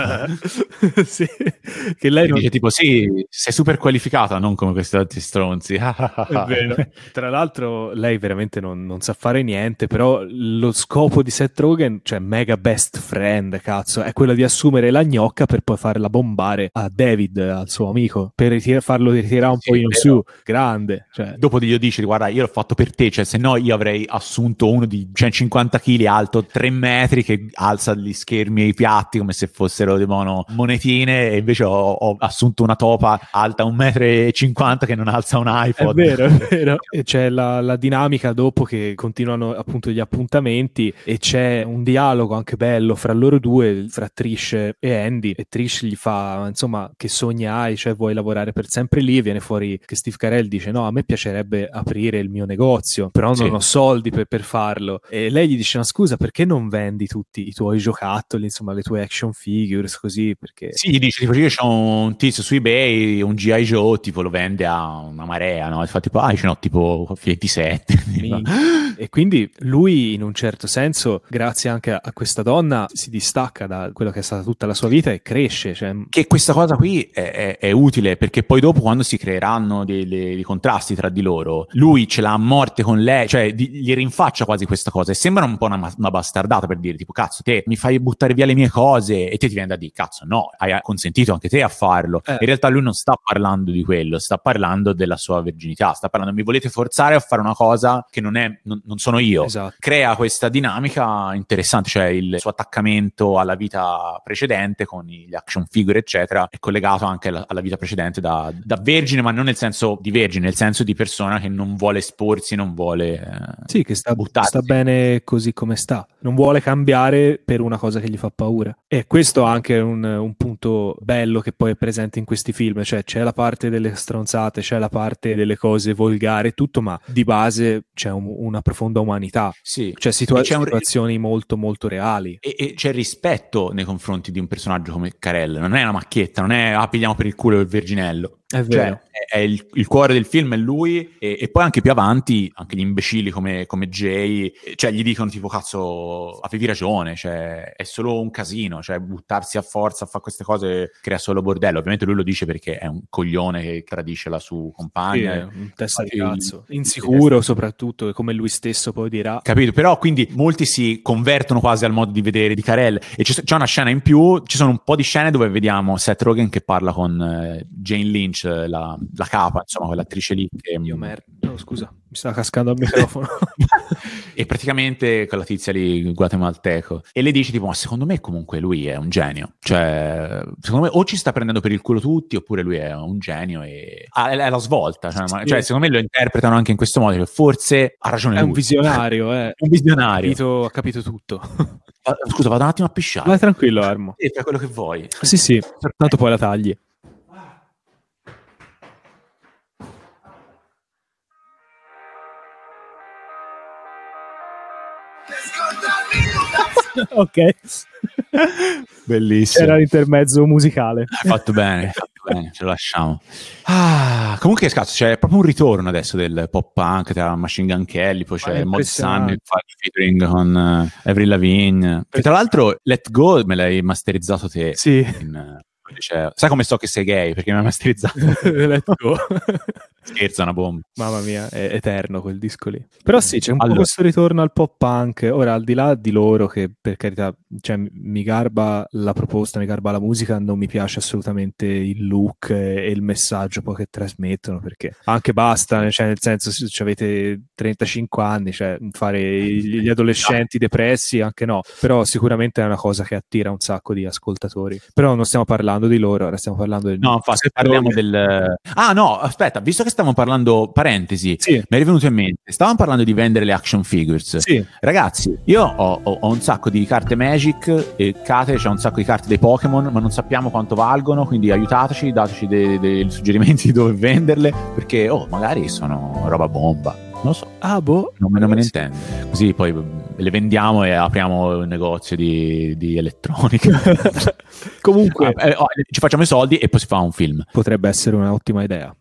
sì. Che lei non... dice tipo sì, sei super qualificata, non come questi altri stronzi. tra l'altro lei veramente non, non, sa fare niente, però lo scopo di Seth Rogen, cioè mega best friend, cazzo, è quello di assumere la gnocca per poi farla bombare a David, al suo amico per ritira- farlo ritirare un sì, po' in su, grande. Cioè. Dopo glielo dici, guarda, io l'ho fatto per te, cioè se no io avrei assunto uno di 150 cioè, kg alto 3 metri che alza gli schermi e i piatti come se fossero di mono monetine e invece ho, ho assunto una topa alta 1,50 m che non alza un iPod. È vero, è vero. E c'è la, la dinamica dopo che continuano appunto gli appuntamenti e c'è un dialogo anche bello fra loro due, fra Trish e Andy e Trish gli fa, insomma, che sogni hai, cioè vuoi lavorare lavorare per sempre lì viene fuori che Steve Carell dice no, a me piacerebbe aprire il mio negozio, però non sì. ho soldi per, per, farlo. E lei gli dice ma scusa, perché non vendi tutti i tuoi giocattoli, insomma le tue action figures, così? Perché... Sì, gli dice, tipo, io ho un tizio su eBay, un G.I. Joe, tipo lo vende a una marea, no? E fa tipo, ah, ce n'ho tipo 27. Tipo. e quindi lui in un certo senso, grazie anche a, a questa donna, si distacca da quello che è stata tutta la sua vita e cresce. Cioè... Che questa cosa qui è, è, è utile perché poi dopo quando si creeranno dei, dei, dei contrasti tra di loro, lui ce l'ha a morte con lei, cioè di, gli rinfaccia quasi questa cosa e sembra un po' una, una, bastardata per dire tipo cazzo te mi fai buttare via le mie cose e te ti viene da dire cazzo no, hai consentito anche te a farlo. Eh. In realtà lui non sta parlando di quello, sta parlando della sua virginità, sta parlando mi volete forzare a fare una cosa che non, è, non, non sono io. Esatto. Crea questa dinamica interessante, cioè il suo attaccamento alla vita precedente con gli action figure eccetera è collegato anche alla, alla vita precedente confidente da, da, vergine, ma non nel senso di vergine, nel senso di persona che non vuole esporsi, non vuole... Eh, sì, che sta, buttarsi. sta bene così come sta, non vuole cambiare per una cosa che gli fa paura. E questo anche è un, un punto bello che poi è presente in questi film, cioè c'è la parte delle stronzate, c'è la parte delle cose volgari, tutto, ma di base c'è un, una profonda umanità, sì. cioè situa- c'è un... situazioni molto molto reali. E, e c'è rispetto nei confronti di un personaggio come Carell, non è una macchietta, non è ah pigliamo per il culo il vergine Verginello. È cioè, vero. Cioè, è, è il, il, cuore del film è lui, e, e, poi anche più avanti, anche gli imbecilli come, come Jay, eh, cioè, gli dicono tipo, cazzo, avevi ragione, cioè, è solo un casino, cioè, buttarsi a forza a fare queste cose crea solo bordello. Ovviamente lui lo dice perché è un coglione che tradisce la sua compagna. Sì, un testa di cazzo. Insicuro soprattutto, come lui stesso poi dirà. Capito, però quindi molti si convertono quasi al modo di vedere di Carell, e c'è, c'è una scena in più, ci sono un po' di scene dove vediamo Seth Rogen che parla con eh, Jane Lynch, Lynch, la, la capa, insomma, quell'attrice lì. Che, Io mm, merda. No, scusa, mi stava cascando il microfono. e praticamente quella tizia lì, guatemalteco, e le dice tipo, ma secondo me comunque lui è un genio. Cioè, secondo me o ci sta prendendo per il culo tutti, oppure lui è un genio e ah, è la svolta. Cioè, ma, cioè, secondo me lo interpretano anche in questo modo, cioè, forse ha ragione è lui. Eh. un visionario, eh. un visionario. Ha capito, ha capito tutto. Scusa, vado un attimo a pisciare. Vai tranquillo, Armo. E fai quello che vuoi. Sì, sì, tanto poi la tagli. ok. Bellissimo. Era l'intermezzo musicale. Hai fatto bene, fatto bene, ce lo lasciamo. Ah, comunque, scazzo, c'è proprio un ritorno adesso del pop punk tra Machine Gun Kelly, poi c'è Mod Sun che fa featuring con uh, Avril Lavigne. Che tra l'altro Let Go me l'hai masterizzato te. Sì. In, uh, liceo. Cioè, sai come so che sei gay? Perché mi ha masterizzato. Scherzo, una bomba. Mamma mia, è eterno quel disco lì. Però sì, c'è un allora. po' questo ritorno al pop punk. Ora, al di là di loro, che per carità, cioè, mi garba la proposta, mi garba la musica, non mi piace assolutamente il look e il messaggio poi che trasmettono, perché anche basta, cioè, nel senso, se avete 35 anni, cioè, fare eh, gli adolescenti depressi, anche no. Però sicuramente è una cosa che attira un sacco di ascoltatori. Però non stiamo parlando di loro, ora stiamo parlando del... No, infatti, parliamo del... Ah no, aspetta, visto che stavamo parlando, parentesi, sì. mi è venuto in mente, stavamo parlando di vendere le action figures. Sì. Ragazzi, io ho, ho, ho un sacco di carte Magic, e Kate c'è un sacco di carte dei Pokémon, ma non sappiamo quanto valgono, quindi aiutateci, dateci dei, dei suggerimenti di dove venderle, perché oh, magari sono roba bomba. Non lo so. Ah, boh. Non me, non me ne intendo. Così poi le vendiamo e apriamo un negozio di, di elettronica. Comunque, ah, eh, oh, eh, ci facciamo i soldi e poi si fa un film. Potrebbe essere un'ottima idea.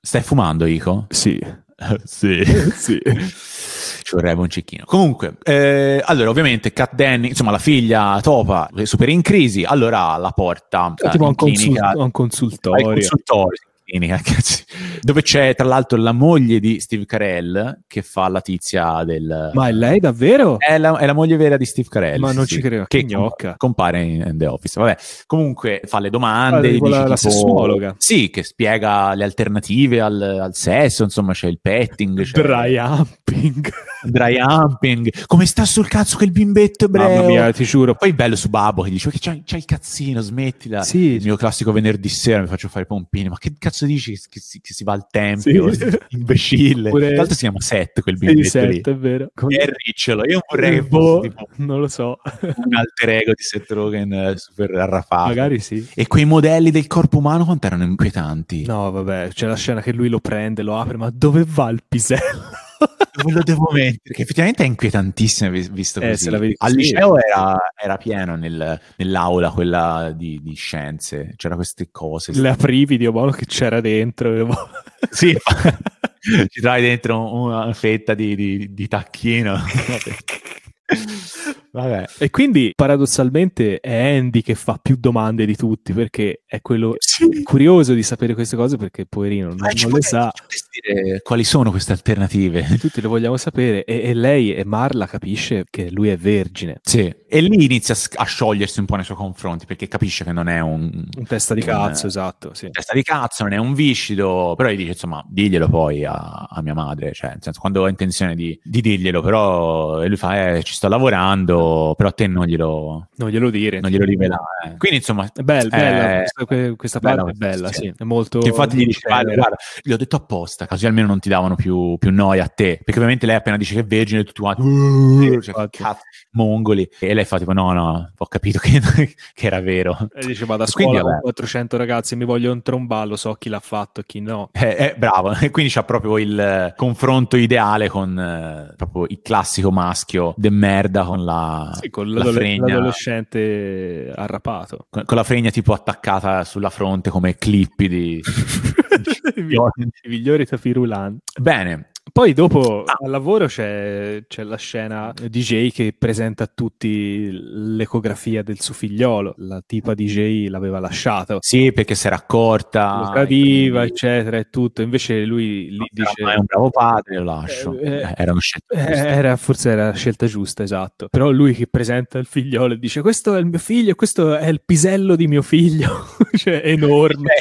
Stai fumando, Ico? Sì. sì, sì. Ci vorrebbe un cecchino. Comunque, eh, allora, ovviamente, Kat Denny, insomma, la figlia Topa, super in crisi, allora la porta eh, tipo a un, clinica, consult- un consultorio. Al consultorio, eh, dove c'è tra l'altro la moglie di Steve Carell che fa la tizia del... Ma è lei davvero? È la, è la moglie vera di Steve Carell. Ma non ci credo, che gnocca. compare in The Office. Vabbè, comunque fa le domande, ah, dice, la, tipo, sessuologa. Sì, che spiega le alternative al, al sesso, insomma c'è il petting. C'è... Dry humping dry humping, come sta sul cazzo quel bimbetto ebreo. Mamma mia, ti giuro. Poi bello su Babbo che dice, che c'hai, c'hai il cazzino, smettila. Sì. Il mio classico venerdì sera mi faccio fare i pompini, ma che cazzo dici che, che, si, che si, va al tempio, sì. imbecille. Pure... Tra l'altro si chiama Seth quel bimbetto sì, set, lì. è vero. Come... È ricciolo, io vorrei che boh, tipo, non lo so. un alter ego di Seth Rogen eh, super arrafato. Magari sì. E quei modelli del corpo umano quanto erano inquietanti. No, vabbè, c'è la scena che lui lo prende, lo apre, ma dove va il pisello? Me lo devo mettere? Perché effettivamente è inquietantissimo visto eh, così. Vedi, Al liceo sì. era, era, pieno nel, nell'aula quella di, di, scienze, c'era queste cose. Le aprivi Dio Omolo boh, che c'era dentro. Boh. sì, ci trovi dentro una fetta di, di, di tacchino. Vabbè. E quindi paradossalmente è Andy che fa più domande di tutti perché è quello sì. curioso di sapere queste cose perché poverino non, non le sa. quali sono queste alternative? Tutti lo vogliamo sapere e, e, lei e Marla capisce che lui è vergine. Sì. E lì inizia a sciogliersi un po' nei suoi confronti perché capisce che non è un... un testa di cazzo, un, esatto. Sì. Testa di cazzo, non è un viscido, però gli dice insomma diglielo poi a, a mia madre, cioè nel senso, quando ho intenzione di, di dirglielo, però e lui fa eh, ci sto lavorando però a te non glielo, non glielo dire, non glielo rivelare. Eh. Quindi insomma, è bella, è, eh, bella questa, questa bella, è bella, sì, è molto... infatti gli dice, guarda, guarda, gli ho detto apposta, così almeno non ti davano più, più noia a te, perché ovviamente lei appena dice che è vergine, tutti quanti, uh, cioè, cazzo, mongoli, e lei fa tipo, no, no, ho capito che, che era vero. E dice, vado a scuola quindi, 400 ragazzi, mi voglio un tromballo, so chi l'ha fatto e chi no. Eh, eh, bravo, e quindi c'ha proprio il eh, confronto ideale con eh, proprio il classico maschio de merda con la la, sì, con la fregna, l'adolescente arrapato. Con, con, la fregna tipo attaccata sulla fronte come clip di... I migliori tapirulan. Bene, poi dopo ah. al lavoro c'è, c'è, la scena DJ che presenta a tutti l'ecografia del suo figliolo. La tipa DJ l'aveva lasciato. Sì, perché si era accorta. Lo tradiva, eccetera, e tutto. Invece lui lì dice... Ma è un bravo padre, lo lascio. Eh, eh era una scelta eh, giusta. Era, forse era la scelta giusta, esatto. Però lui che presenta il figliolo e dice questo è il mio figlio, questo è il pisello di mio figlio. cioè, enorme.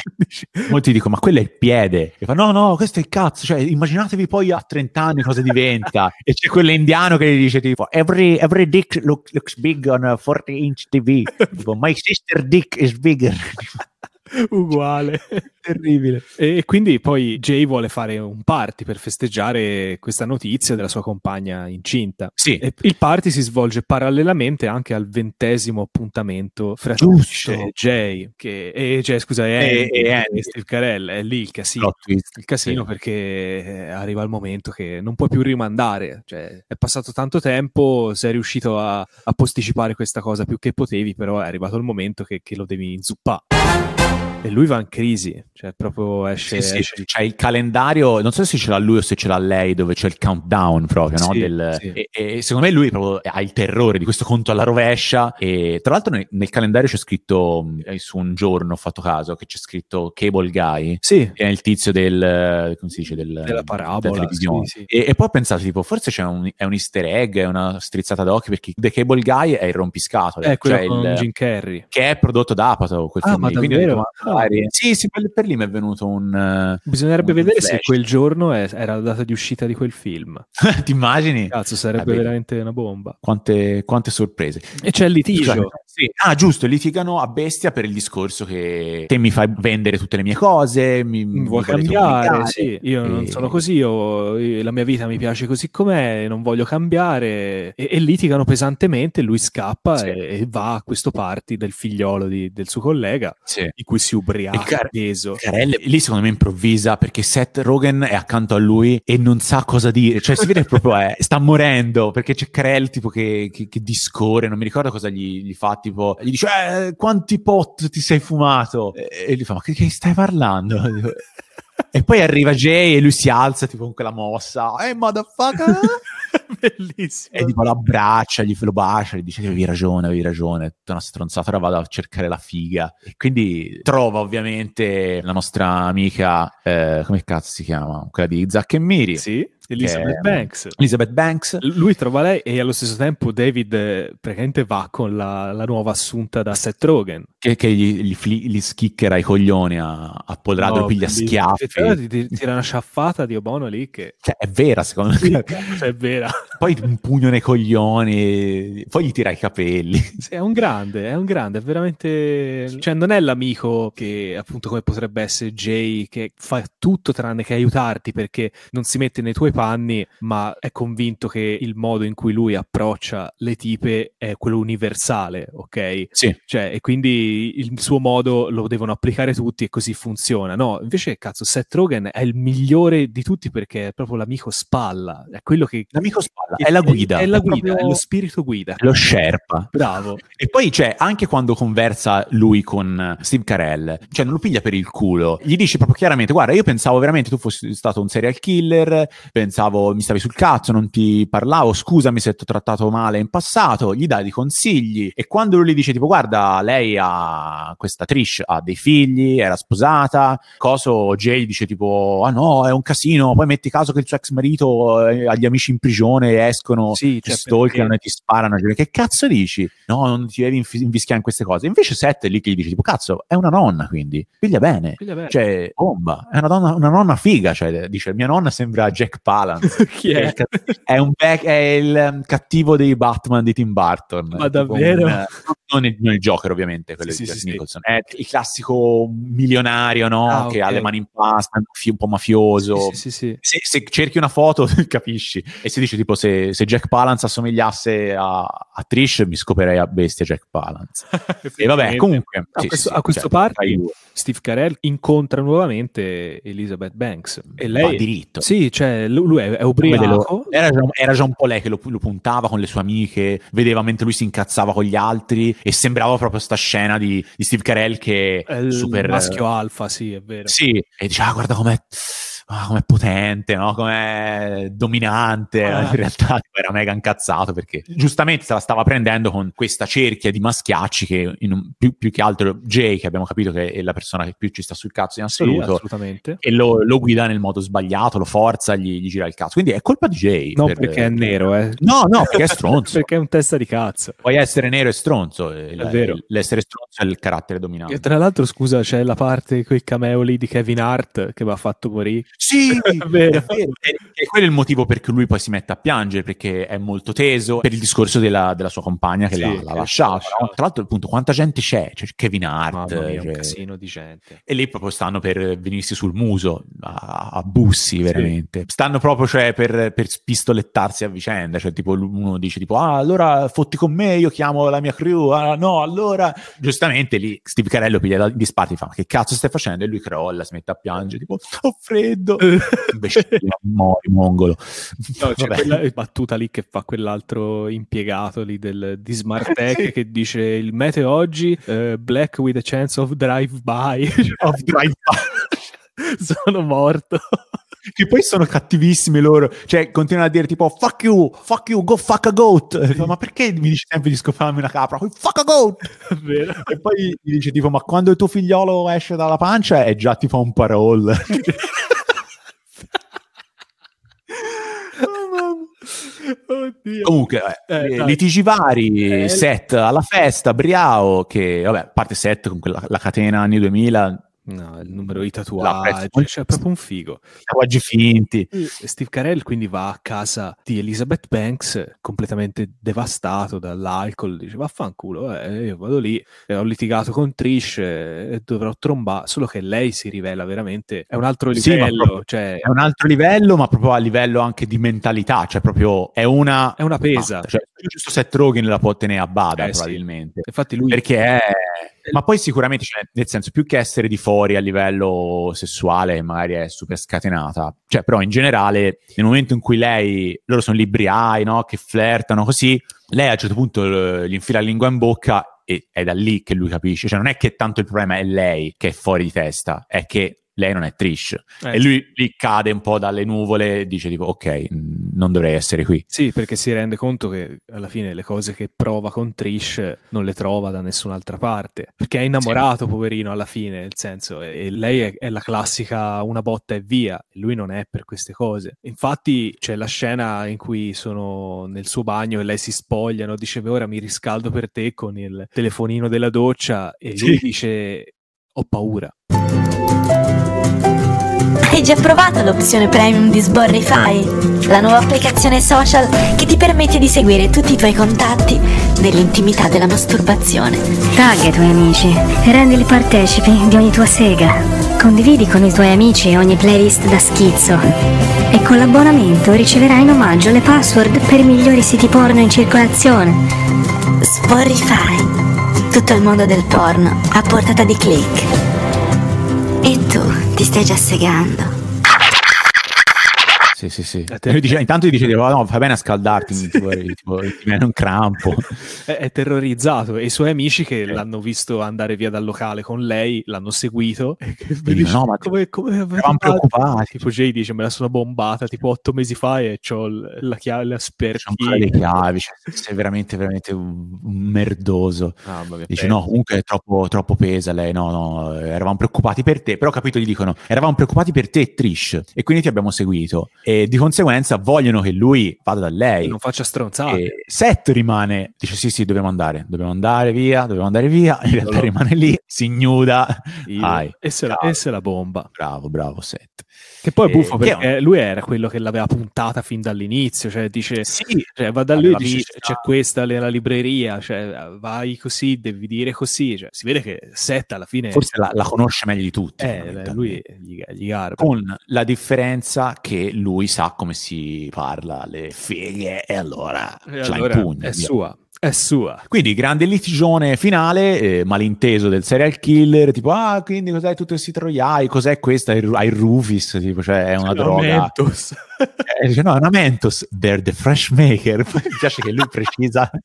Eh, molti dicono, ma quello è il piede. E fa, no, no, questo è il cazzo. Cioè, immaginatevi poi a 30 anni cosa diventa? e c'è quello indiano che gli dice tipo, every, every dick look, looks big on a 40 inch TV, tipo, my sister dick is bigger. uguale terribile e quindi poi Jay vuole fare un party per festeggiare questa notizia della sua compagna incinta sì. E il party si svolge parallelamente anche al ventesimo appuntamento fra Giusto. Jay che, e Jay scusa e, e, Andy, e Steve Carell è lì il casino, il casino sì. perché eh, arriva il momento che non puoi più rimandare cioè, è passato tanto tempo sei riuscito a, a, posticipare questa cosa più che potevi però è arrivato il momento che, che lo devi inzuppare e lui va in crisi, cioè proprio esce... Sì, esce. Sì, c'è il calendario, non so se ce l'ha lui o se ce l'ha lei, dove c'è il countdown proprio, no? Sì, Del, e, e, secondo me lui proprio ha il terrore di questo conto alla rovescia. E tra l'altro nel, nel calendario c'è scritto, eh, su un giorno ho fatto caso, che c'è scritto Cable Guy, sì. che è il tizio del, come si dice, del, della parabola, della televisione. E, e, poi ho pensato, tipo, forse c'è un, è un easter egg, è una strizzata d'occhio, perché The Cable Guy è il rompiscatole. È eh, quello cioè il, Jim Carrey. Che è prodotto da Apatow, quel ah, film ma lì. Quindi ho detto, ma, ah, varie. Sì, sì, per, lì mi è venuto un. Eh, Bisognerebbe un vedere flash. se quel giorno è, era la data di uscita di quel film. Ti immagini? Cazzo, sarebbe Vabbè. veramente una bomba. Quante, quante, sorprese. E c'è il litigio. Scusate, sì. Ah, giusto, litigano a bestia per il discorso che te mi fai vendere tutte le mie cose, mi, mi vuoi cambiare. Sì. Io e... non sono così, io, la mia vita mi piace così com'è, non voglio cambiare. E, e litigano pesantemente. Lui scappa sì. e, e, va a questo party del figliolo di, del suo collega, sì. in cui si ubriaco, car- peso. Carelle. Lì secondo me improvvisa perché Seth Rogen è accanto a lui e non sa cosa dire, cioè si vede proprio, eh, sta morendo perché c'è Carell tipo che, che, che, discorre, non mi ricordo cosa gli, gli fa, tipo, gli dice eh, quanti pot ti sei fumato? E, e lui fa ma che, che stai parlando? E poi arriva Jay e lui si alza tipo con quella mossa. Eh, motherfucker! Bellissimo. E tipo lo abbraccia, gli lo bacia, gli dice avevi ragione, avevi ragione, è tutta una stronzata, ora vado a cercare la figa. E quindi trova ovviamente la nostra amica, eh, come cazzo si chiama? Quella di Zack e Miri. Sì. Elizabeth Banks. Elizabeth Banks. Lui trova lei e allo stesso tempo David eh, praticamente va con la, la, nuova assunta da Seth Rogen. Che, che gli, gli, fli, gli schiccherà i coglioni a, a Podrado, no, piglia schiaffi. Però ti, ti tira una sciaffata di Obono lì che... Cioè, è vera, secondo me. cioè, è vera. Poi un pugno nei coglioni, poi gli tira i capelli. Sì, è un grande, è un grande, è veramente... Cioè, non è l'amico che, appunto, come potrebbe essere Jay, che fa tutto tranne che aiutarti perché non si mette nei tuoi panni, ma è convinto che il modo in cui lui approccia le tipe è quello universale, ok? Sì. Cioè, e quindi il suo modo lo devono applicare tutti e così funziona. No, invece, cazzo, Seth Seth Rogen è il migliore di tutti perché è proprio l'amico spalla, è quello che... L'amico spalla, è, la guida. È, la guida, proprio... è lo spirito guida. È lo sherpa. Bravo. E poi c'è cioè, anche quando conversa lui con Steve Carell, cioè non lo piglia per il culo, gli dice proprio chiaramente, guarda, io pensavo veramente tu fossi stato un serial killer, pensavo mi stavi sul cazzo, non ti parlavo, scusami se ti ho trattato male in passato, gli dai dei consigli e quando lui gli dice tipo guarda, lei ha questa Trish, ha dei figli, era sposata, coso, Jay dice dice tipo, ah no, è un casino, poi metti caso che il suo ex marito eh, ha gli amici in prigione, escono, sì, ti cioè, stalkerano perché... e ti sparano, cioè, che cazzo dici? No, non ti devi invischiare in queste cose. Invece Sette lì che gli dice tipo, cazzo, è una nonna quindi, piglia bene, piglia bene. cioè, bomba, è una, donna, una nonna figa, cioè, dice, mia nonna sembra Jack Palance. Chi è? Cioè, è, il, è, back, è il um, cattivo dei Batman di Tim Burton. Ma davvero? Un, non, il, non il Joker ovviamente, quello sì, di sì, Jack Nicholson, è il classico milionario, no? Ah, che okay. ha le mani in pasta un po' mafioso. Sì, sì, sì, se, se, cerchi una foto, capisci. E si dice tipo se, se Jack Palance assomigliasse a, a, Trish, mi scoperei a bestia Jack Palance. e vabbè, comunque... A questo, a questo cioè, certo, parte Steve Carell incontra nuovamente Elizabeth Banks. E lei... Ha diritto. Sì, cioè lui è, è ubriaco. Era già, era già, un po' lei che lo, lo puntava con le sue amiche, vedeva mentre lui si incazzava con gli altri e sembrava proprio sta scena di, di Steve Carell che... È super... maschio alfa, sì, è vero. Sì, e diceva ah, 救われた褒め。ah, com'è potente, no? com'è dominante, ah. in realtà era mega incazzato perché giustamente se la stava prendendo con questa cerchia di maschiacci che un, più, più, che altro Jay, che abbiamo capito che è la persona che più ci sta sul cazzo in assoluto, sì, e lo, lo, guida nel modo sbagliato, lo forza, gli, gli, gira il cazzo. Quindi è colpa di Jay. No, per, perché è nero, eh. No, no, perché è stronzo. perché è un testa di cazzo. Puoi essere nero e stronzo, eh, è l- vero. l'essere stronzo è il carattere dominante. E tra l'altro, scusa, c'è la parte, quel cameo lì di Kevin Hart che mi ha fatto morire. Sì, vero. E, quello è il motivo perché lui poi si mette a piangere, perché è molto teso per il discorso della, della sua compagna che sì, l'ha, lasciato. No? Tra l'altro, appunto, quanta gente c'è? C'è cioè, Kevin Hart. Mia, cioè... un casino di gente. E lì proprio stanno per venirsi sul muso, a, a bussi veramente. Sì. Stanno proprio cioè, per, per spistolettarsi a vicenda. Cioè, tipo, uno dice tipo, ah, allora fotti con me, io chiamo la mia crew, ah, no, allora... Giustamente lì Steve Carello piglia di e fa, ma che cazzo stai facendo? E lui crolla, si mette a piangere, tipo, ho oh, freddo freddo. Imbecille, mori mongolo. No, c'è Vabbè. quella battuta lì che fa quell'altro impiegato lì del, di Smart Tech sì. che dice il meteo oggi uh, black with a chance of drive by. of drive by. sono morto. Che poi sono cattivissimi loro, cioè continuano a dire tipo fuck you, fuck you, go fuck a goat. Ma perché mi dici sempre di scoparmi una capra? Fuck a goat! E poi gli dice tipo ma quando il tuo figliolo esce dalla pancia è già tipo un parol. Oddio. Comunque, eh, eh, eh litigi vari, eh, set alla festa, Briao, che vabbè, a parte set con quella, la catena anni 2000, No, il mm. numero di tatuaggi, c'è cioè, proprio un figo. Tatuaggi finti. Steve Carell quindi va a casa di Elizabeth Banks completamente devastato dall'alcol, dice vaffanculo, eh, io vado lì, eh, ho litigato con Trish eh, e dovrò trombare, solo che lei si rivela veramente, è un altro livello. Sì, proprio, cioè... È un altro livello, ma proprio a livello anche di mentalità, cioè proprio è una... È una pesa. Cioè, giusto Seth Rogen la può tenere a bada eh, probabilmente. Sì. Infatti lui... Perché è... Ma poi sicuramente, cioè, nel senso, più che essere di fuori a livello sessuale, magari è super scatenata. Cioè, però in generale, nel momento in cui lei... Loro sono libriai, no? Che flirtano così. Lei a un certo punto eh, gli infila la lingua in bocca e è da lì che lui capisce. Cioè, non è che tanto il problema è lei che è fuori di testa, è che lei non è Trish. Eh. E lui lì cade un po' dalle nuvole e dice tipo ok, non dovrei essere qui. Sì, perché si rende conto che alla fine le cose che prova con Trish non le trova da nessun'altra parte. Perché è innamorato, sì. poverino, alla fine, nel senso, e lei è, è, la classica una botta e via, lui non è per queste cose. Infatti c'è la scena in cui sono nel suo bagno e lei si spoglia, spogliano, dice ora mi riscaldo per te con il telefonino della doccia e lui sì. dice ho paura. Hai già provato l'opzione premium di Sborrify, la nuova applicazione social che ti permette di seguire tutti i tuoi contatti nell'intimità della masturbazione. Tagga i tuoi amici e rendili partecipi di ogni tua sega. Condividi con i tuoi amici ogni playlist da schizzo. E con l'abbonamento riceverai in omaggio le password per i migliori siti porno in circolazione. Sborrify. Tutto il mondo del porno a portata di click. E tu ti stai già segando. Sì, sì, sì. Eh, Ter- dice, intanto gli dice, oh, no, fa bene a scaldarti, sì. tipo, tipo, ti viene un crampo. È, è, terrorizzato e i suoi amici che eh. l'hanno visto andare via dal locale con lei, l'hanno seguito. E mi dice, no, ma come, come eravamo preoccupati. Tipo Jay dice, me la sono bombata tipo otto mesi fa e ho la chiave, la sperchia. le chiavi, cioè, sei veramente, veramente un merdoso. Ah, dice, beh. no, comunque è troppo, troppo pesa lei, no, no, eravamo preoccupati per te. Però capito, gli dicono, eravamo preoccupati per te, Trish, e quindi ti abbiamo seguito e di conseguenza vogliono che lui vada da lei. E non faccia stronzate. E Seth rimane, dice sì sì dobbiamo andare, dobbiamo andare via, dobbiamo andare via, in realtà rimane lì, si ignuda. Ai, e, se la, e se la bomba. Bravo, bravo Seth. Che poi è buffo eh, perché è lui era quello che l'aveva puntata fin dall'inizio, cioè dice, sì, cioè, va da lui dice c'è, c'è questa nella libreria, cioè, vai così, devi dire così, cioè, si vede che Seth alla fine... Forse la, la conosce meglio di tutti. Eh, lui gli, gli garba. Con la differenza che lui lui sa come si parla le feghe e allora e ce allora l'ha in pugno. È via. sua. È sua. Quindi grande litigione finale, eh, malinteso del serial killer, tipo ah quindi cos'è tutti questi troiai, cos'è questa, ai Rufis, tipo cioè è una cioè, droga. Mentos. eh, dice no, è una Mentos, they're the fresh maker, mi piace che lui precisa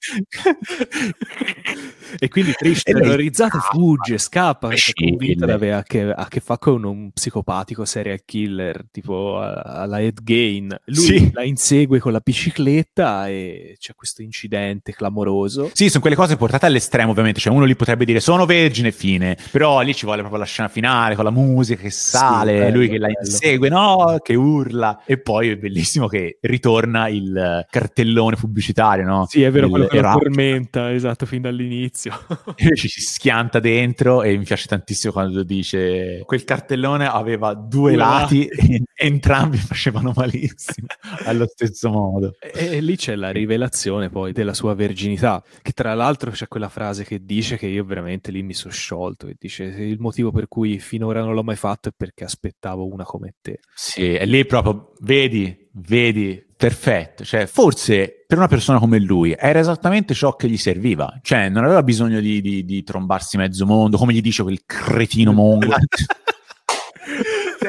e quindi Trish terrorizzato fugge, scappa perché è convinta aveva che, a che fa con un psicopatico serial killer tipo alla Ed Gain lui sì. la insegue con la bicicletta e c'è questo incidente clamoroso sì sono quelle cose portate all'estremo ovviamente cioè uno lì potrebbe dire sono vergine fine però lì ci vuole proprio la scena finale con la musica che sale sì, bello, lui che la insegue no che urla e poi è bellissimo che ritorna il cartellone pubblicitario no? sì è vero il, quello che tormenta esatto fin dall'inizio spazio. ci si schianta dentro e mi piace tantissimo quando dice quel cartellone aveva due, due lati, lati entrambi facevano malissimo allo stesso modo. E, e, lì c'è la rivelazione poi della sua verginità, che tra l'altro c'è quella frase che dice che io veramente lì mi sono sciolto e dice il motivo per cui finora non l'ho mai fatto è perché aspettavo una come te. Sì, e lì proprio vedi, vedi, perfetto, cioè forse per una persona come lui era esattamente ciò che gli serviva, cioè non aveva bisogno di, di, di trombarsi mezzo mondo, come gli dice quel cretino mongo.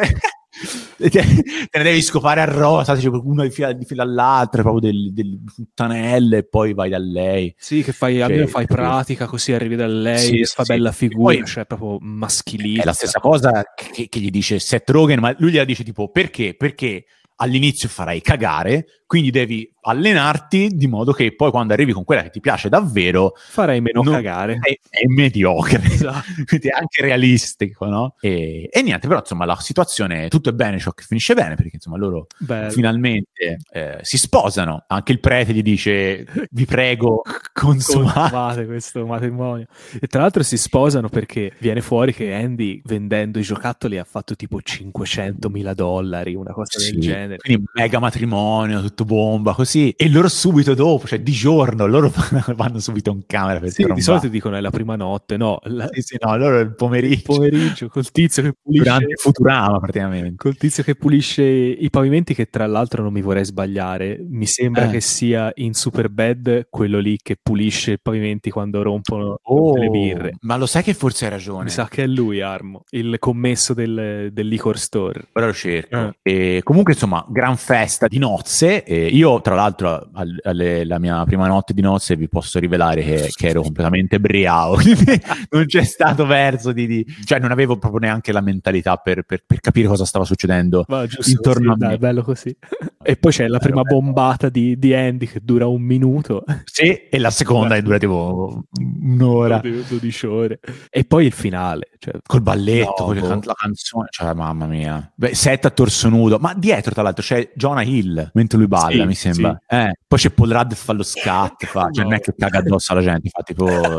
te, ne devi scopare a rosa, cioè uno di fila, di fila all'altra, proprio delle del puttanelle, e poi vai da lei. Sì, che fai, cioè, almeno fai pratica, così arrivi da lei, sì, fa sì, bella figura, poi, cioè proprio maschilista. È la stessa cosa che, che gli dice Seth Rogen, ma lui gliela dice tipo perché? Perché all'inizio farai cagare, quindi devi allenarti di modo che poi quando arrivi con quella che ti piace davvero farai meno non cagare. È, è mediocre, esatto. quindi è anche realistico, no? E, e, niente, però insomma la situazione, tutto è bene, ciò che finisce bene, perché insomma loro Bello. finalmente eh, si sposano, anche il prete gli dice vi prego consumate. consumate questo matrimonio. E tra l'altro si sposano perché viene fuori che Andy vendendo i giocattoli ha fatto tipo 500 mila dollari, una cosa sì. del genere. Quindi mega matrimonio, tutto effetto bomba, così, e loro subito dopo, cioè di giorno, loro vanno subito in camera per sì, di solito dicono è la prima notte, no? La... Sì, sì, no, loro il pomeriggio. Il pomeriggio, col tizio che pulisce... Durante Futurama, praticamente. Col tizio che pulisce i pavimenti, che tra l'altro non mi vorrei sbagliare, mi sembra eh. che sia in Superbad quello lì che pulisce i pavimenti quando rompono oh, le birre. Ma lo sai che forse hai ragione? Mi sa che è lui, Armo, il commesso del, del liquor store. Ora lo cerco. Eh. E comunque, insomma, gran festa di nozze, bene. io, tra l'altro, al, alle, la mia prima notte di nozze vi posso rivelare che, che ero completamente briao, non c'è stato verso di, di, cioè non avevo proprio neanche la mentalità per, per, per capire cosa stava succedendo Va, giusto, intorno sì, a me. Dai, bello così. E poi c'è la prima bello, bombata Di, di, Andy che dura un minuto. Sì, e la seconda che dura tipo un'ora. 12 ore. E poi il finale. Cioè, col balletto, no, boh. con la canzone, cioè mamma mia. Beh, set a torso nudo, ma dietro tra l'altro c'è Jonah Hill mentre lui balla, sì, mi sembra. Sì. Eh, poi c'è Paul Rudd fa lo scat, fa, cioè non è che caga addosso alla gente, fa tipo...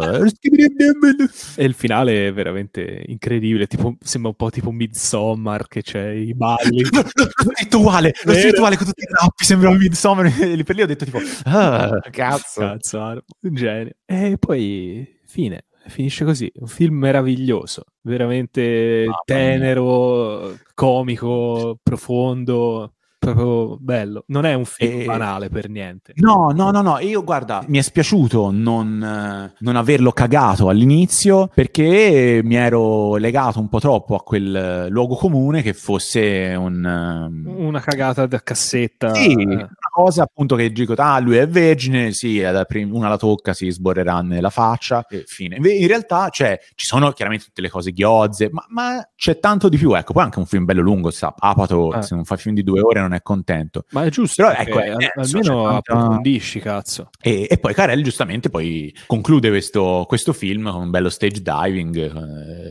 Eh, e il finale è veramente incredibile, tipo, sembra un po' tipo Midsommar che c'è i balli. l'ho scritto uguale, l'ho eh. scritto uguale con tutti i rappi, sembrava Midsommar, e lì per lì ho detto tipo... Ah, cazzo. Cazzo, un genio. E poi... Fine finisce così. Un film meraviglioso, veramente tenero, comico, profondo proprio bello. Non è un film e... banale per niente. No, no, no, no. Io guarda, mi è spiaciuto non, eh, non, averlo cagato all'inizio perché mi ero legato un po' troppo a quel luogo comune che fosse un... Ehm, una cagata da cassetta. Sì, una cosa appunto che dico, ah, lui è vergine, sì, una la tocca, si sborrerà nella faccia e fine. In realtà, cioè, ci sono chiaramente tutte le cose ghiozze, ma, ma c'è tanto di più. Ecco, poi anche un film bello lungo, sa, Apato, ah. se non fa film di due ore non è contento. Ma è giusto, Però, ecco, è, eh, al, eh, almeno approfondisci, cazzo. E, e, poi Carell giustamente poi conclude questo, questo film con un bello stage diving,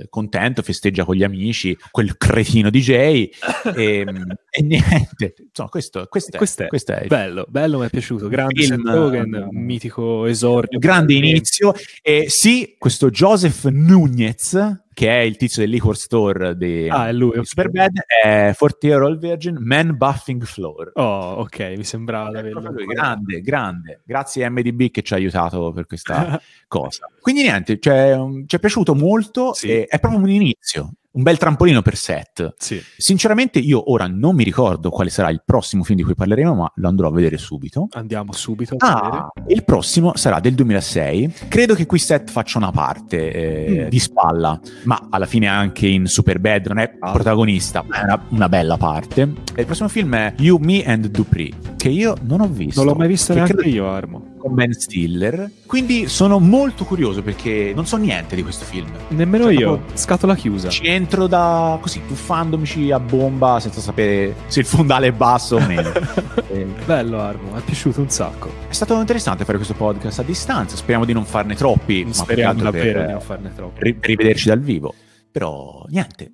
eh, contento, festeggia con gli amici, quel cretino DJ e, ehm, e niente, insomma questo, questo, è, questo, è, questo è bello, bello mi è piaciuto, grande film, Logan, um, eh, mitico esordio. Grande inizio, e sì, questo Joseph Nunez che è il tizio del liquor store di, ah, è lui, di Superbad, è 40 Year Old Virgin, Man Buffing Floor. Oh, ok, mi sembrava davvero. Grande, grande. Grazie a MDB che ci ha aiutato per questa cosa. Quindi niente, cioè, mm, ci è piaciuto molto, sì. è proprio un inizio un bel trampolino per Seth. Sì. Sinceramente, io ora non mi ricordo quale sarà il prossimo film di cui parleremo, ma lo andrò a vedere subito. Andiamo subito. Ah, il prossimo sarà del 2006. Credo che qui Seth faccia una parte eh, mm. di spalla, ma alla fine anche in Super Bad non è ah. protagonista, ma è una, una, bella parte. E Il prossimo film è You, Me and Dupree, che io non ho visto. Non l'ho mai visto neanche credo... io, Armo con Ben Stiller. Quindi sono molto curioso perché non so niente di questo film. Nemmeno cioè, io. Scatola chiusa. Ci entro da così, tuffandomici a bomba senza sapere se il fondale è basso o meno. Eh. Bello Armo, mi è piaciuto un sacco. È stato interessante fare questo podcast a distanza. Speriamo di non farne troppi. speriamo davvero per, di non farne troppi. rivederci dal vivo. Però niente.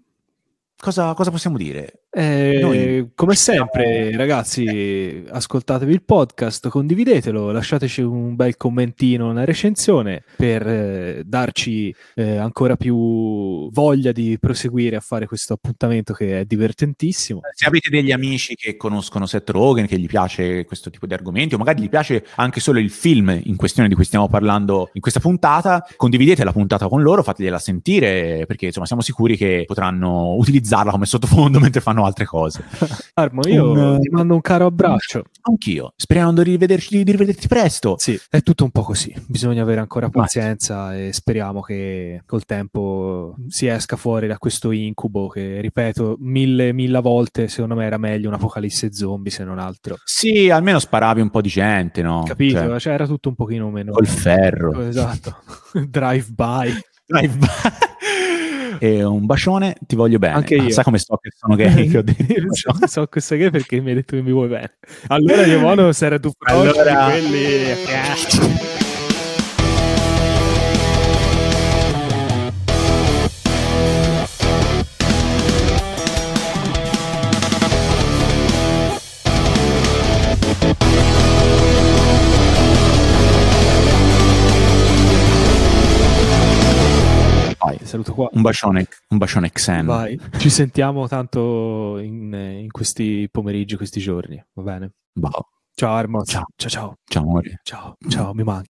Cosa, cosa possiamo dire? Eh, come sempre, ragazzi, ascoltatevi il podcast, condividetelo, lasciateci un bel commentino, una recensione per eh, darci eh, ancora più voglia di proseguire a fare questo appuntamento che è divertentissimo. Se avete degli amici che conoscono Seth Rogen, che gli piace questo tipo di argomenti, o magari gli piace anche solo il film in questione di cui stiamo parlando in questa puntata, condividete la puntata con loro, fategliela sentire, perché insomma siamo sicuri che potranno utilizzarla come sottofondo mentre fanno altro altre cose. Armo, io un, eh, ti mando un caro abbraccio. Anch'io, sperando di, rivederci, di rivederti presto. Sì, è tutto un po' così. Bisogna avere ancora pazienza Vai. e speriamo che col tempo si esca fuori da questo incubo che, ripeto, mille, mille volte secondo me era meglio un'apocalisse zombie se non altro. Sì, almeno sparavi un po' di gente, no? Capito, cioè, cioè era tutto un pochino meno... Col ferro. Esatto. Drive by. Drive by. E un bacione, ti voglio bene. Anche ah, io. Ah, sai come so che sono gay? che ho detto, so, so che gay perché mi hai detto che mi vuoi bene. Allora, io Iomono, sarà tu allora... quelli. qua. Un bacione, un bacione Xen. Vai, ci sentiamo tanto in, in questi pomeriggi, questi giorni, va bene? Boh. Ciao Armo. Ciao, ciao, ciao. Ciao amore. Ciao, ciao, mi manchi.